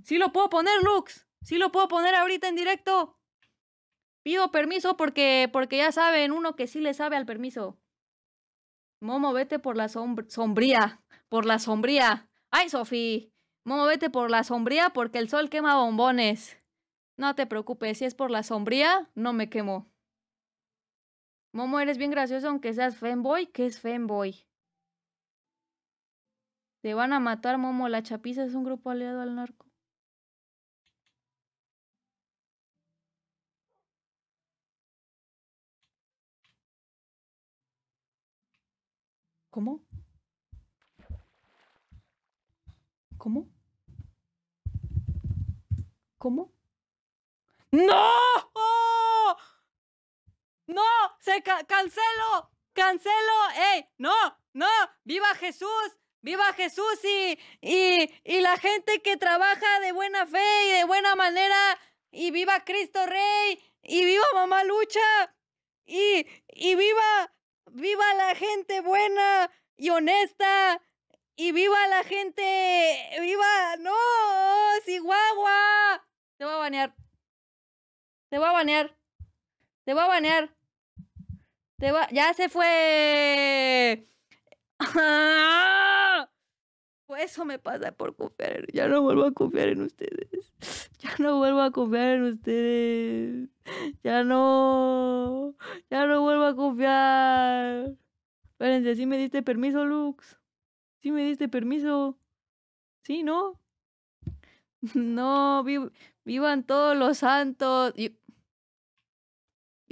¡Sí lo puedo poner, Lux! ¡Sí lo puedo poner ahorita en directo! Pido permiso porque, porque ya saben, uno que sí le sabe al permiso. Momo, vete por la sombría por la sombría. ¡Ay, Sofi! Momo, vete por la sombría porque el sol quema bombones. No te preocupes, si es por la sombría, no me quemo. Momo, eres bien gracioso aunque seas fanboy. ¿Qué es fanboy? Te van a matar, Momo. La chapiza es un grupo aliado al narco. ¿Cómo? ¿Cómo? ¿Cómo? ¡No! ¡No! ¡Se cancelo! ¡Cancelo! ¡Ey! ¡No! ¡No! ¡Viva Jesús! ¡Viva Jesús! Y, y, y la gente que trabaja de buena fe y de buena manera. Y viva Cristo Rey. Y viva Mamá Lucha. Y, y viva, viva la gente buena y honesta y viva la gente, viva, no, Chihuahua. Te va a banear. Te va a banear. Te va a banear. Te Ya se fue. Pues [LAUGHS] eso me pasa por confiar. Ya no vuelvo a confiar en ustedes. Ya no vuelvo a confiar en ustedes. Ya no. Ya no vuelvo a confiar. Espérense, ¿sí me diste permiso, Lux? ¿Sí me diste permiso? ¿Sí, no? [LAUGHS] No, vivan todos los santos. Y...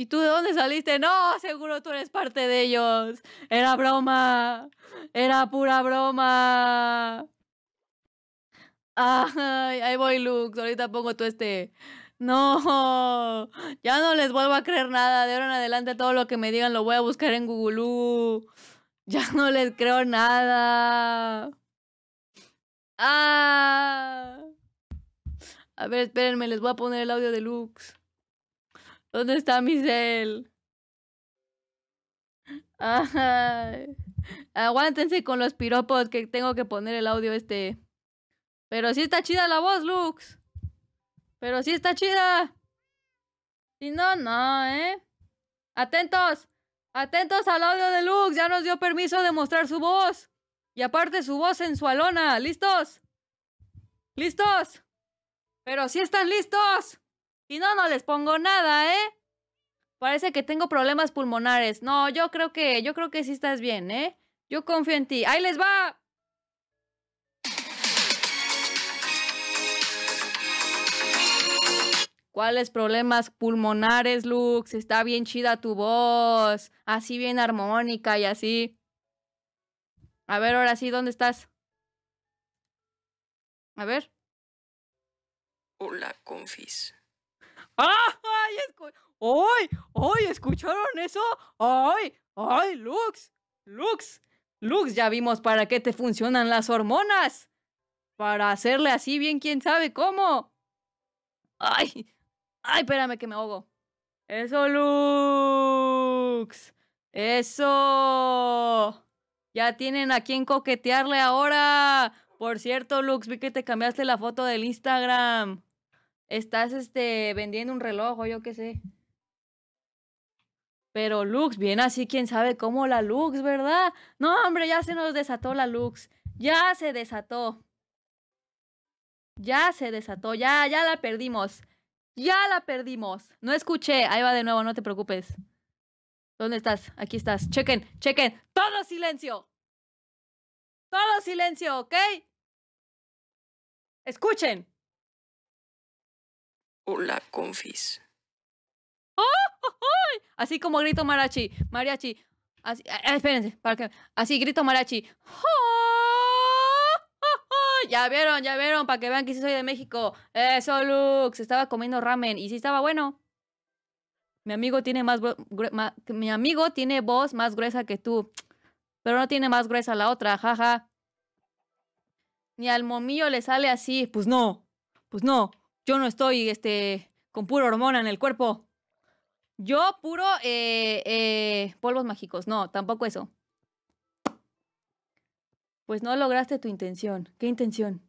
tú de dónde saliste? No, seguro tú eres parte de ellos. Era broma. Era pura broma. Ay, ahí voy, Lux. Ahorita pongo tú este. No, ya no les vuelvo a creer nada. De ahora en adelante todo lo que me digan lo voy a buscar en Google. Ya no les creo nada. Ah. A ver, espérenme, les voy a poner el audio de Lux. ¿Dónde está mi Aguántense con los piropos que tengo que poner el audio este. Pero sí está chida la voz, Lux. Pero sí está chida. Si no, no, ¿eh? Atentos. Atentos al audio de Lux, ya nos dio permiso de mostrar su voz. Y aparte su voz en su alona. ¿Listos? ¿Listos? Pero si están listos. y no, no les pongo nada, ¿eh? Parece que tengo problemas pulmonares. No, yo creo que, yo creo que sí estás bien, ¿eh? Yo confío en ti. ¡Ahí les va! ¿Cuáles problemas pulmonares, Lux? Está bien chida tu voz, así bien armónica y así. A ver, ahora sí, ¿dónde estás? A ver. Hola, confis. ¡Ay! ¡Ay! ¡Ay! ¿Escucharon eso? ¡Ay! ¡Ay, Lux! ¡Lux! Lux, ya vimos para qué te funcionan las hormonas. Para hacerle así bien, quién sabe cómo. ¡Ay! Ay, espérame que me ahogo. Eso, Lux. Eso. Ya tienen a quien coquetearle ahora. Por cierto, Lux, vi que te cambiaste la foto del Instagram. Estás este vendiendo un reloj o yo qué sé. Pero Lux, bien así, quién sabe cómo la Lux, ¿verdad? No, hombre, ya se nos desató la Lux. Ya se desató. Ya se desató, ya, ya la perdimos. Ya la perdimos. No escuché. Ahí va de nuevo, no te preocupes. ¿Dónde estás? Aquí estás. Chequen, chequen. Todo silencio. Todo silencio, ¿ok? Escuchen. Hola, confis. ¡Oh, oh, oh! Así como grito marachi, mariachi. Así, eh, eh, espérense, así grito marachi. ¡Oh! ya vieron, ya vieron, para que vean que sí soy de México. Eso, Lux, estaba comiendo ramen y sí estaba bueno. Mi amigo tiene más, mi amigo tiene voz más gruesa que tú, pero no tiene más gruesa la otra, jaja. Ni al momillo le sale así, pues no, pues no, yo no estoy este con pura hormona en el cuerpo. Yo puro eh, eh, polvos mágicos, no, tampoco eso pues no lograste tu intención. ¿Qué intención?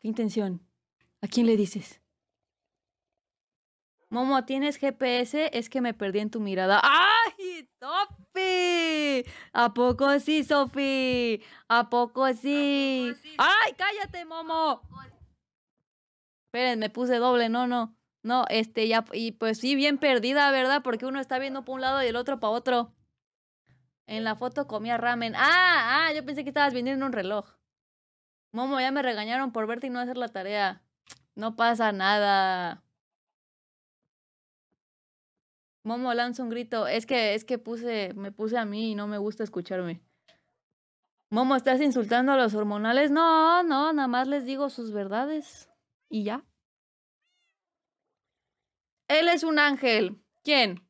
¿Qué intención? ¿A quién le dices? Momo, ¿tienes GPS? Es que me perdí en tu mirada. ¡Ay, Sofi! ¿A poco sí, Sofi? ¿A poco sí? ¡Ay, cállate, Momo! Esperen, me puse doble, no, no. No, este, ya, y pues sí, bien perdida, ¿verdad? Porque uno está viendo para un lado y el otro para otro. En la foto comía ramen. Ah, ah, yo pensé que estabas en un reloj. Momo, ya me regañaron por verte y no hacer la tarea. No pasa nada. Momo lanza un grito. Es que, es que puse, me puse a mí y no me gusta escucharme. Momo, ¿estás insultando a los hormonales? No, no, nada más les digo sus verdades. Y ya. Él es un ángel. ¿Quién?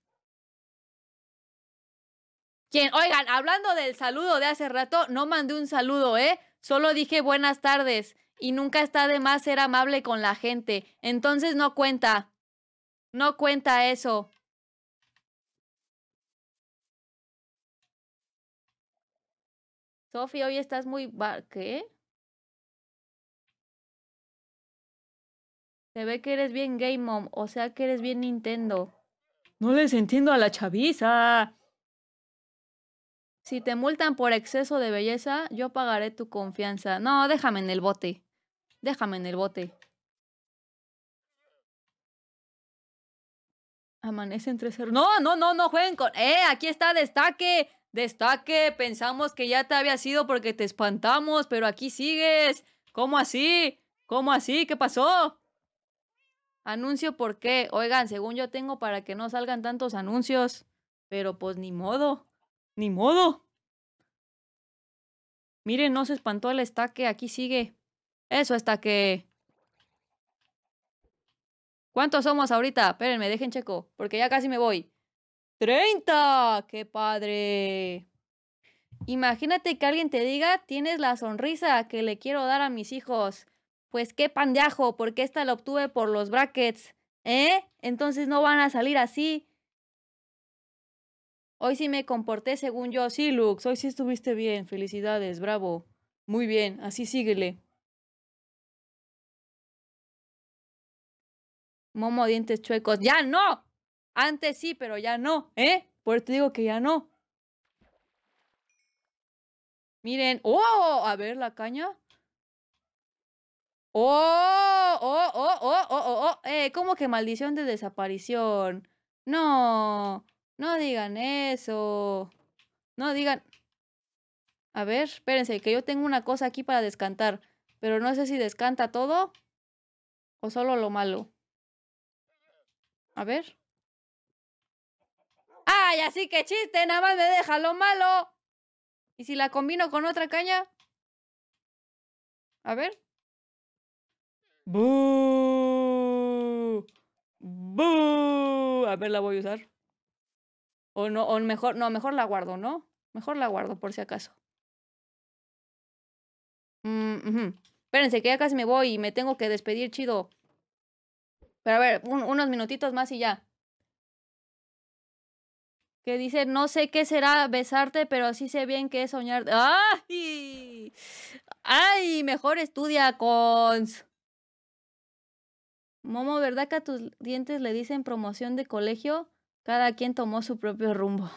oigan, hablando del saludo de hace rato, no mandé un saludo, ¿eh? Solo dije buenas tardes y nunca está de más ser amable con la gente. Entonces no cuenta. No cuenta eso. Sofi, hoy estás muy... ¿Qué? Se ve que eres bien Game Mom, o sea que eres bien Nintendo. No les entiendo a la chaviza. Si te multan por exceso de belleza, yo pagaré tu confianza. No, déjame en el bote. Déjame en el bote. Amanece entre cerros. No, no, no, no jueguen con. ¡Eh! Aquí está, destaque. Destaque. Pensamos que ya te había sido porque te espantamos, pero aquí sigues. ¿Cómo así? ¿Cómo así? ¿Qué pasó? Anuncio por qué. Oigan, según yo tengo para que no salgan tantos anuncios. Pero pues ni modo. Ni modo. Miren, no se espantó el estaque, aquí sigue. Eso estaque. ¿Cuántos somos ahorita? Espérenme, dejen checo, porque ya casi me voy. Treinta, ¡Qué padre! Imagínate que alguien te diga, tienes la sonrisa que le quiero dar a mis hijos. Pues qué pandeajo. porque esta la obtuve por los brackets. ¿Eh? Entonces no van a salir así. Hoy sí me comporté según yo. Sí, Lux, hoy sí estuviste bien. Felicidades, bravo. Muy bien, así síguele. Momo, dientes chuecos. ¡Ya no! Antes sí, pero ya no, ¿eh? Por eso te digo que ya no. Miren. ¡Oh! A ver la caña. ¡Oh! ¡Oh, oh, oh, oh, oh! oh! Eh, ¿Cómo que maldición de desaparición? No. No digan eso. No digan... A ver, espérense, que yo tengo una cosa aquí para descantar, pero no sé si descanta todo o solo lo malo. A ver. ¡Ay, así que chiste! Nada más me deja lo malo. ¿Y si la combino con otra caña? A ver. ¡Bú! ¡Bú! A ver, la voy a usar. O no, o mejor, no, mejor la guardo, ¿no? Mejor la guardo por si acaso. Mm Espérense, que ya casi me voy y me tengo que despedir, chido. Pero a ver, unos minutitos más y ya. Que dice, no sé qué será besarte, pero sí sé bien que es soñar. ¡Ay! ¡Ay! Mejor estudia, con. Momo, ¿verdad que a tus dientes le dicen promoción de colegio? Cada quien tomó su propio rumbo.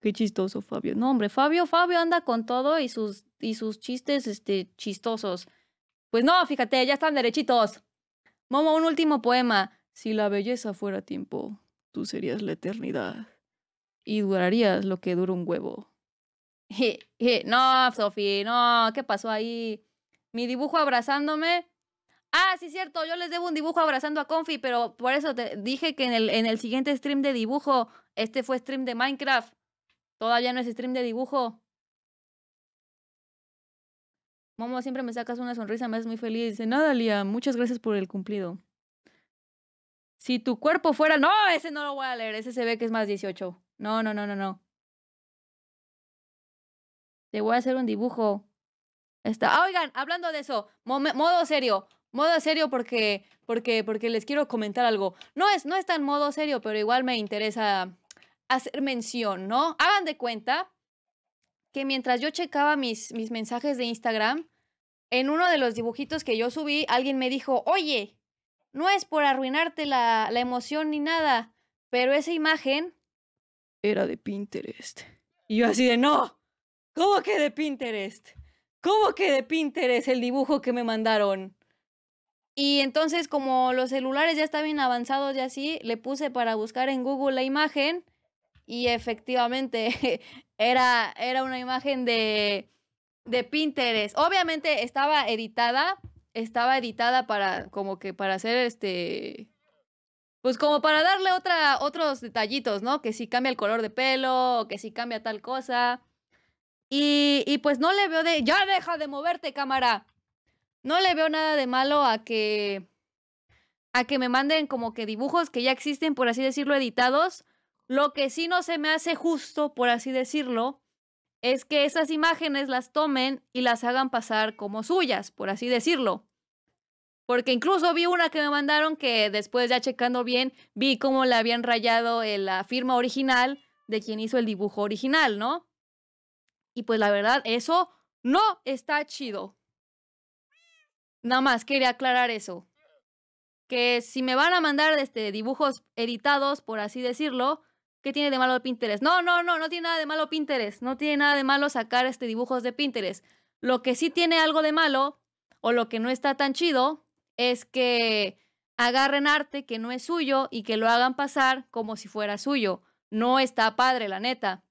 Qué chistoso, Fabio. No, hombre, Fabio, Fabio anda con todo y sus, y sus chistes este, chistosos. Pues no, fíjate, ya están derechitos. Momo, un último poema. Si la belleza fuera tiempo, tú serías la eternidad. Y durarías lo que dura un huevo. [LAUGHS] no, Sofi, no, ¿qué pasó ahí? Mi dibujo abrazándome Ah, sí, cierto, yo les debo un dibujo abrazando a Confi, pero por eso te dije que en el, en el siguiente stream de dibujo, este fue stream de Minecraft. Todavía no es stream de dibujo. Momo, siempre me sacas una sonrisa, me haces muy feliz. Dice, nada, Lía, muchas gracias por el cumplido. Si tu cuerpo fuera... No, ese no lo voy a leer, ese se ve que es más 18. No, no, no, no, no. Te voy a hacer un dibujo. Está... oigan, hablando de eso, modo serio modo serio porque, porque, porque les quiero comentar algo. No es, no es tan modo serio, pero igual me interesa hacer mención, ¿no? Hagan de cuenta que mientras yo checaba mis, mis mensajes de Instagram, en uno de los dibujitos que yo subí, alguien me dijo, oye, no es por arruinarte la, la emoción ni nada, pero esa imagen era de Pinterest. Y yo así de, no, ¿cómo que de Pinterest? ¿Cómo que de Pinterest el dibujo que me mandaron? Y entonces, como los celulares ya está bien avanzados y así, le puse para buscar en Google la imagen y efectivamente [LAUGHS] era, era una imagen de, de Pinterest. Obviamente estaba editada, estaba editada para como que para hacer este... Pues como para darle otra, otros detallitos, ¿no? Que si cambia el color de pelo, que si cambia tal cosa. Y, y pues no le veo de... Ya deja de moverte cámara no le veo nada de malo a que a que me manden como que dibujos que ya existen, por así decirlo, editados. Lo que sí no se me hace justo, por así decirlo, es que esas imágenes las tomen y las hagan pasar como suyas, por así decirlo. Porque incluso vi una que me mandaron que después ya checando bien, vi cómo la habían rayado eh, la firma original de quien hizo el dibujo original, ¿no? Y pues la verdad, eso no está chido. Nada más quería aclarar eso. Que si me van a mandar este, dibujos editados, por así decirlo, ¿qué tiene de malo Pinterest? No, no, no, no tiene nada de malo Pinterest. No tiene nada de malo sacar este, dibujos de Pinterest. Lo que sí tiene algo de malo, o lo que no está tan chido, es que agarren arte que no es suyo y que lo hagan pasar como si fuera suyo. No está padre, la neta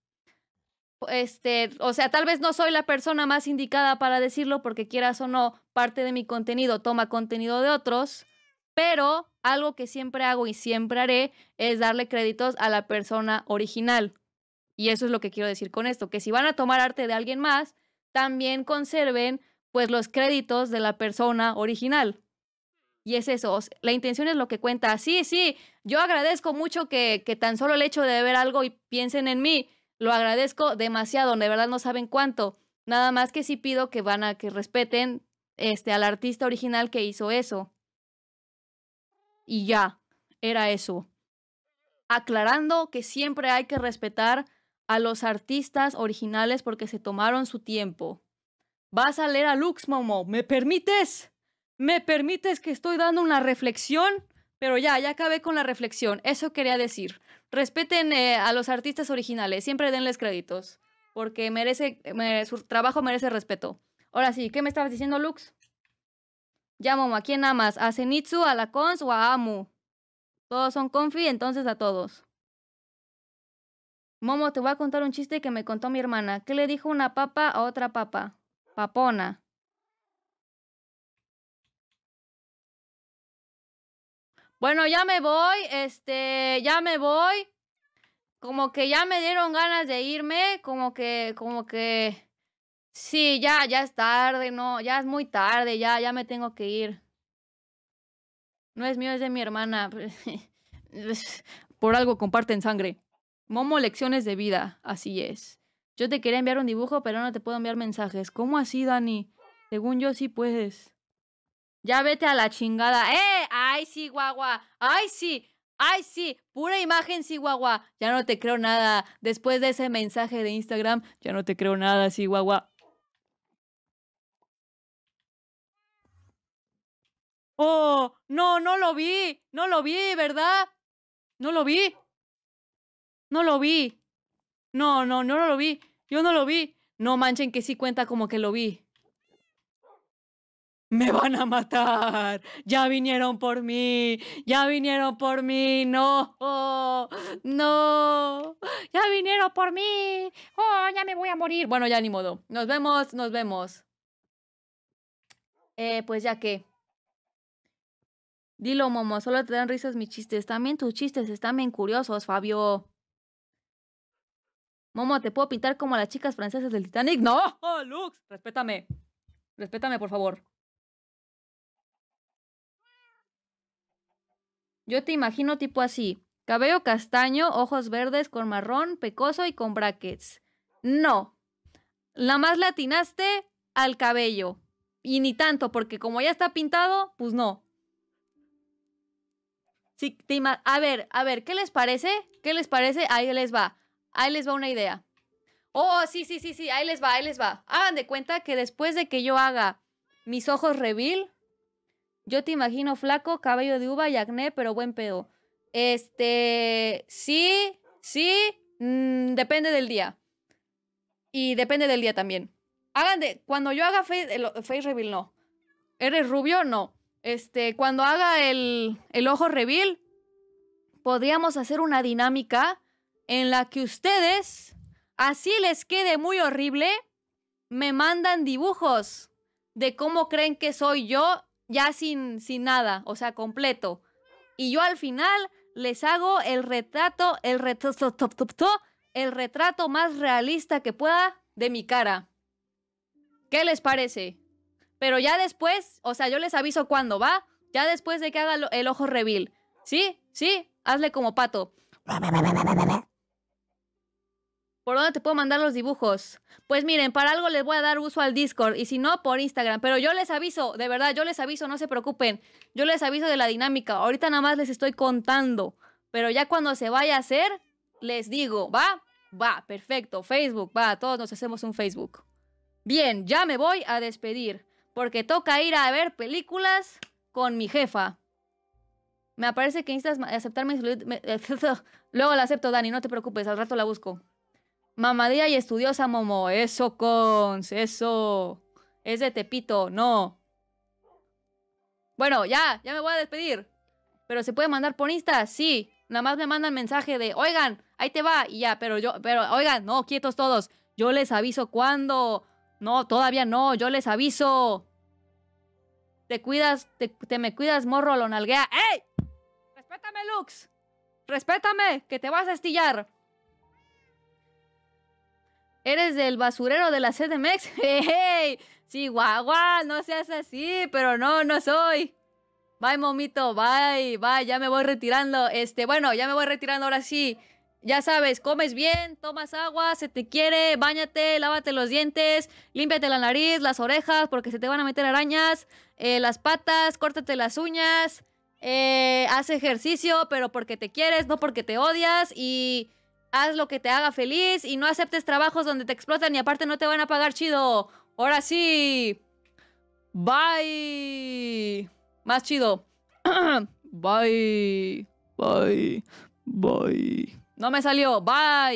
este, o sea, tal vez no soy la persona más indicada para decirlo porque quieras o no, parte de mi contenido toma contenido de otros, pero algo que siempre hago y siempre haré es darle créditos a la persona original. Y eso es lo que quiero decir con esto, que si van a tomar arte de alguien más, también conserven pues los créditos de la persona original. Y es eso, la intención es lo que cuenta. Sí, sí, yo agradezco mucho que, que tan solo el hecho de ver algo y piensen en mí, lo agradezco demasiado, de verdad no saben cuánto. Nada más que si pido que van a que respeten este al artista original que hizo eso. Y ya, era eso. Aclarando que siempre hay que respetar a los artistas originales porque se tomaron su tiempo. Vas a leer a Lux, Momo. ¿Me permites? ¿Me permites que estoy dando una reflexión? Pero ya, ya acabé con la reflexión. Eso quería decir. Respeten eh, a los artistas originales, siempre denles créditos, porque merece, su trabajo merece respeto. Ahora sí, ¿qué me estabas diciendo, Lux? Ya, Momo, ¿a quién amas? ¿A Senitsu, a la Cons o a Amu? Todos son confi, entonces a todos. Momo, te voy a contar un chiste que me contó mi hermana. ¿Qué le dijo una papa a otra papa? Papona. Bueno, ya me voy, este, ya me voy. Como que ya me dieron ganas de irme, como que, como que... Sí, ya, ya es tarde, no, ya es muy tarde, ya, ya me tengo que ir. No es mío, es de mi hermana. [LAUGHS] Por algo comparten sangre. Momo, lecciones de vida, así es. Yo te quería enviar un dibujo, pero no te puedo enviar mensajes. ¿Cómo así, Dani? Según yo sí puedes. Ya vete a la chingada. ¡Eh! ¡Ay, sí, guagua! ¡Ay, sí! ¡Ay, sí! ¡Pura imagen, sí, guagua! Ya no te creo nada. Después de ese mensaje de Instagram, ya no te creo nada, sí, guagua. ¡Oh! ¡No, no lo vi! ¡No lo vi, ¿verdad? ¡No lo vi! ¡No lo vi! no, no, no lo vi. Yo no lo vi. No manchen que sí cuenta como que lo vi me van a matar, ya vinieron por mí, ya vinieron por mí, no, no, ya vinieron por mí, oh, ya me voy a morir. Bueno, ya ni modo, nos vemos, nos vemos. Eh, pues ya que... Dilo, Momo, solo te dan risas mis chistes, también tus chistes están bien curiosos, Fabio. Momo, ¿te puedo pintar como las chicas francesas del Titanic? No, Lux, respétame. Respétame, por favor. Yo te imagino tipo así. Cabello castaño, ojos verdes con marrón, pecoso y con brackets. No. La más latinaste al cabello. Y ni tanto, porque como ya está pintado, pues no. Sí, a ver, a ver, ¿qué les parece? ¿Qué les parece? Ahí les va. Ahí les va una idea. Oh, sí, sí, sí, sí, ahí les va, ahí les va. Hagan de cuenta que después de que yo haga mis ojos reveal, yo te imagino flaco, cabello de uva y acné, pero buen pedo. Este, sí, sí, mm, depende del día. Y depende del día también. Hagan de, cuando yo haga face, reveal, no. ¿Eres rubio? No. Este, cuando haga el, el ojo reveal, podríamos hacer una dinámica en la que ustedes, así les quede muy horrible, me mandan dibujos de cómo creen que soy yo ya sin, sin nada, o sea, completo. Y yo al final les hago el retrato, el retrato, el retrato más realista que pueda de mi cara. ¿Qué les parece? Pero ya después, o sea, yo les aviso cuándo va, ya después de que haga el ojo reveal. ¿Sí? ¿Sí? Hazle como pato. ¿Por dónde te puedo mandar los dibujos? Pues miren, para algo les voy a dar uso al Discord y si no, por Instagram. Pero yo les aviso, de verdad, yo les aviso, no se preocupen. Yo les aviso de la dinámica. Ahorita nada más les estoy contando. Pero ya cuando se vaya a hacer, les digo, ¿va? Va, perfecto. Facebook, va, todos nos hacemos un Facebook. Bien, ya me voy a despedir porque toca ir a ver películas con mi jefa. Me aparece que instas aceptar [LAUGHS] Luego la acepto, Dani, no te preocupes, al rato la busco. Mamadía y estudiosa, Momo. Eso, cons. Eso. Es de Tepito, no. Bueno, ya, ya me voy a despedir. Pero se puede mandar por Insta, sí. Nada más me mandan mensaje de, oigan, ahí te va. Y ya, pero yo, pero, oigan, no, quietos todos. Yo les aviso cuando No, todavía no, yo les aviso. Te cuidas, te, me cuidas, morro, lo nalguea. ¡Ey! ¡Respétame, Lux! ¡Respétame! ¡Que te vas a estillar! ¿Eres del basurero de la CDMX? ¡Hey! [LAUGHS] guagua, no seas así, pero no, no soy. Bye, momito, bye, bye, ya me voy retirando. Este, bueno, ya me voy retirando ahora sí. Ya sabes, comes bien, tomas agua, se te quiere, bañate, lávate los dientes, límpiate la nariz, las orejas, porque se te van a meter arañas, eh, las patas, córtate las uñas, eh, haz ejercicio, pero porque te quieres, no porque te odias y haz lo que te haga feliz y no aceptes trabajos donde te explotan y aparte no te van a pagar chido. Ahora sí. Bye. Más chido. [CLEARS THROAT] Bye. Bye. Bye. No me salió. Bye.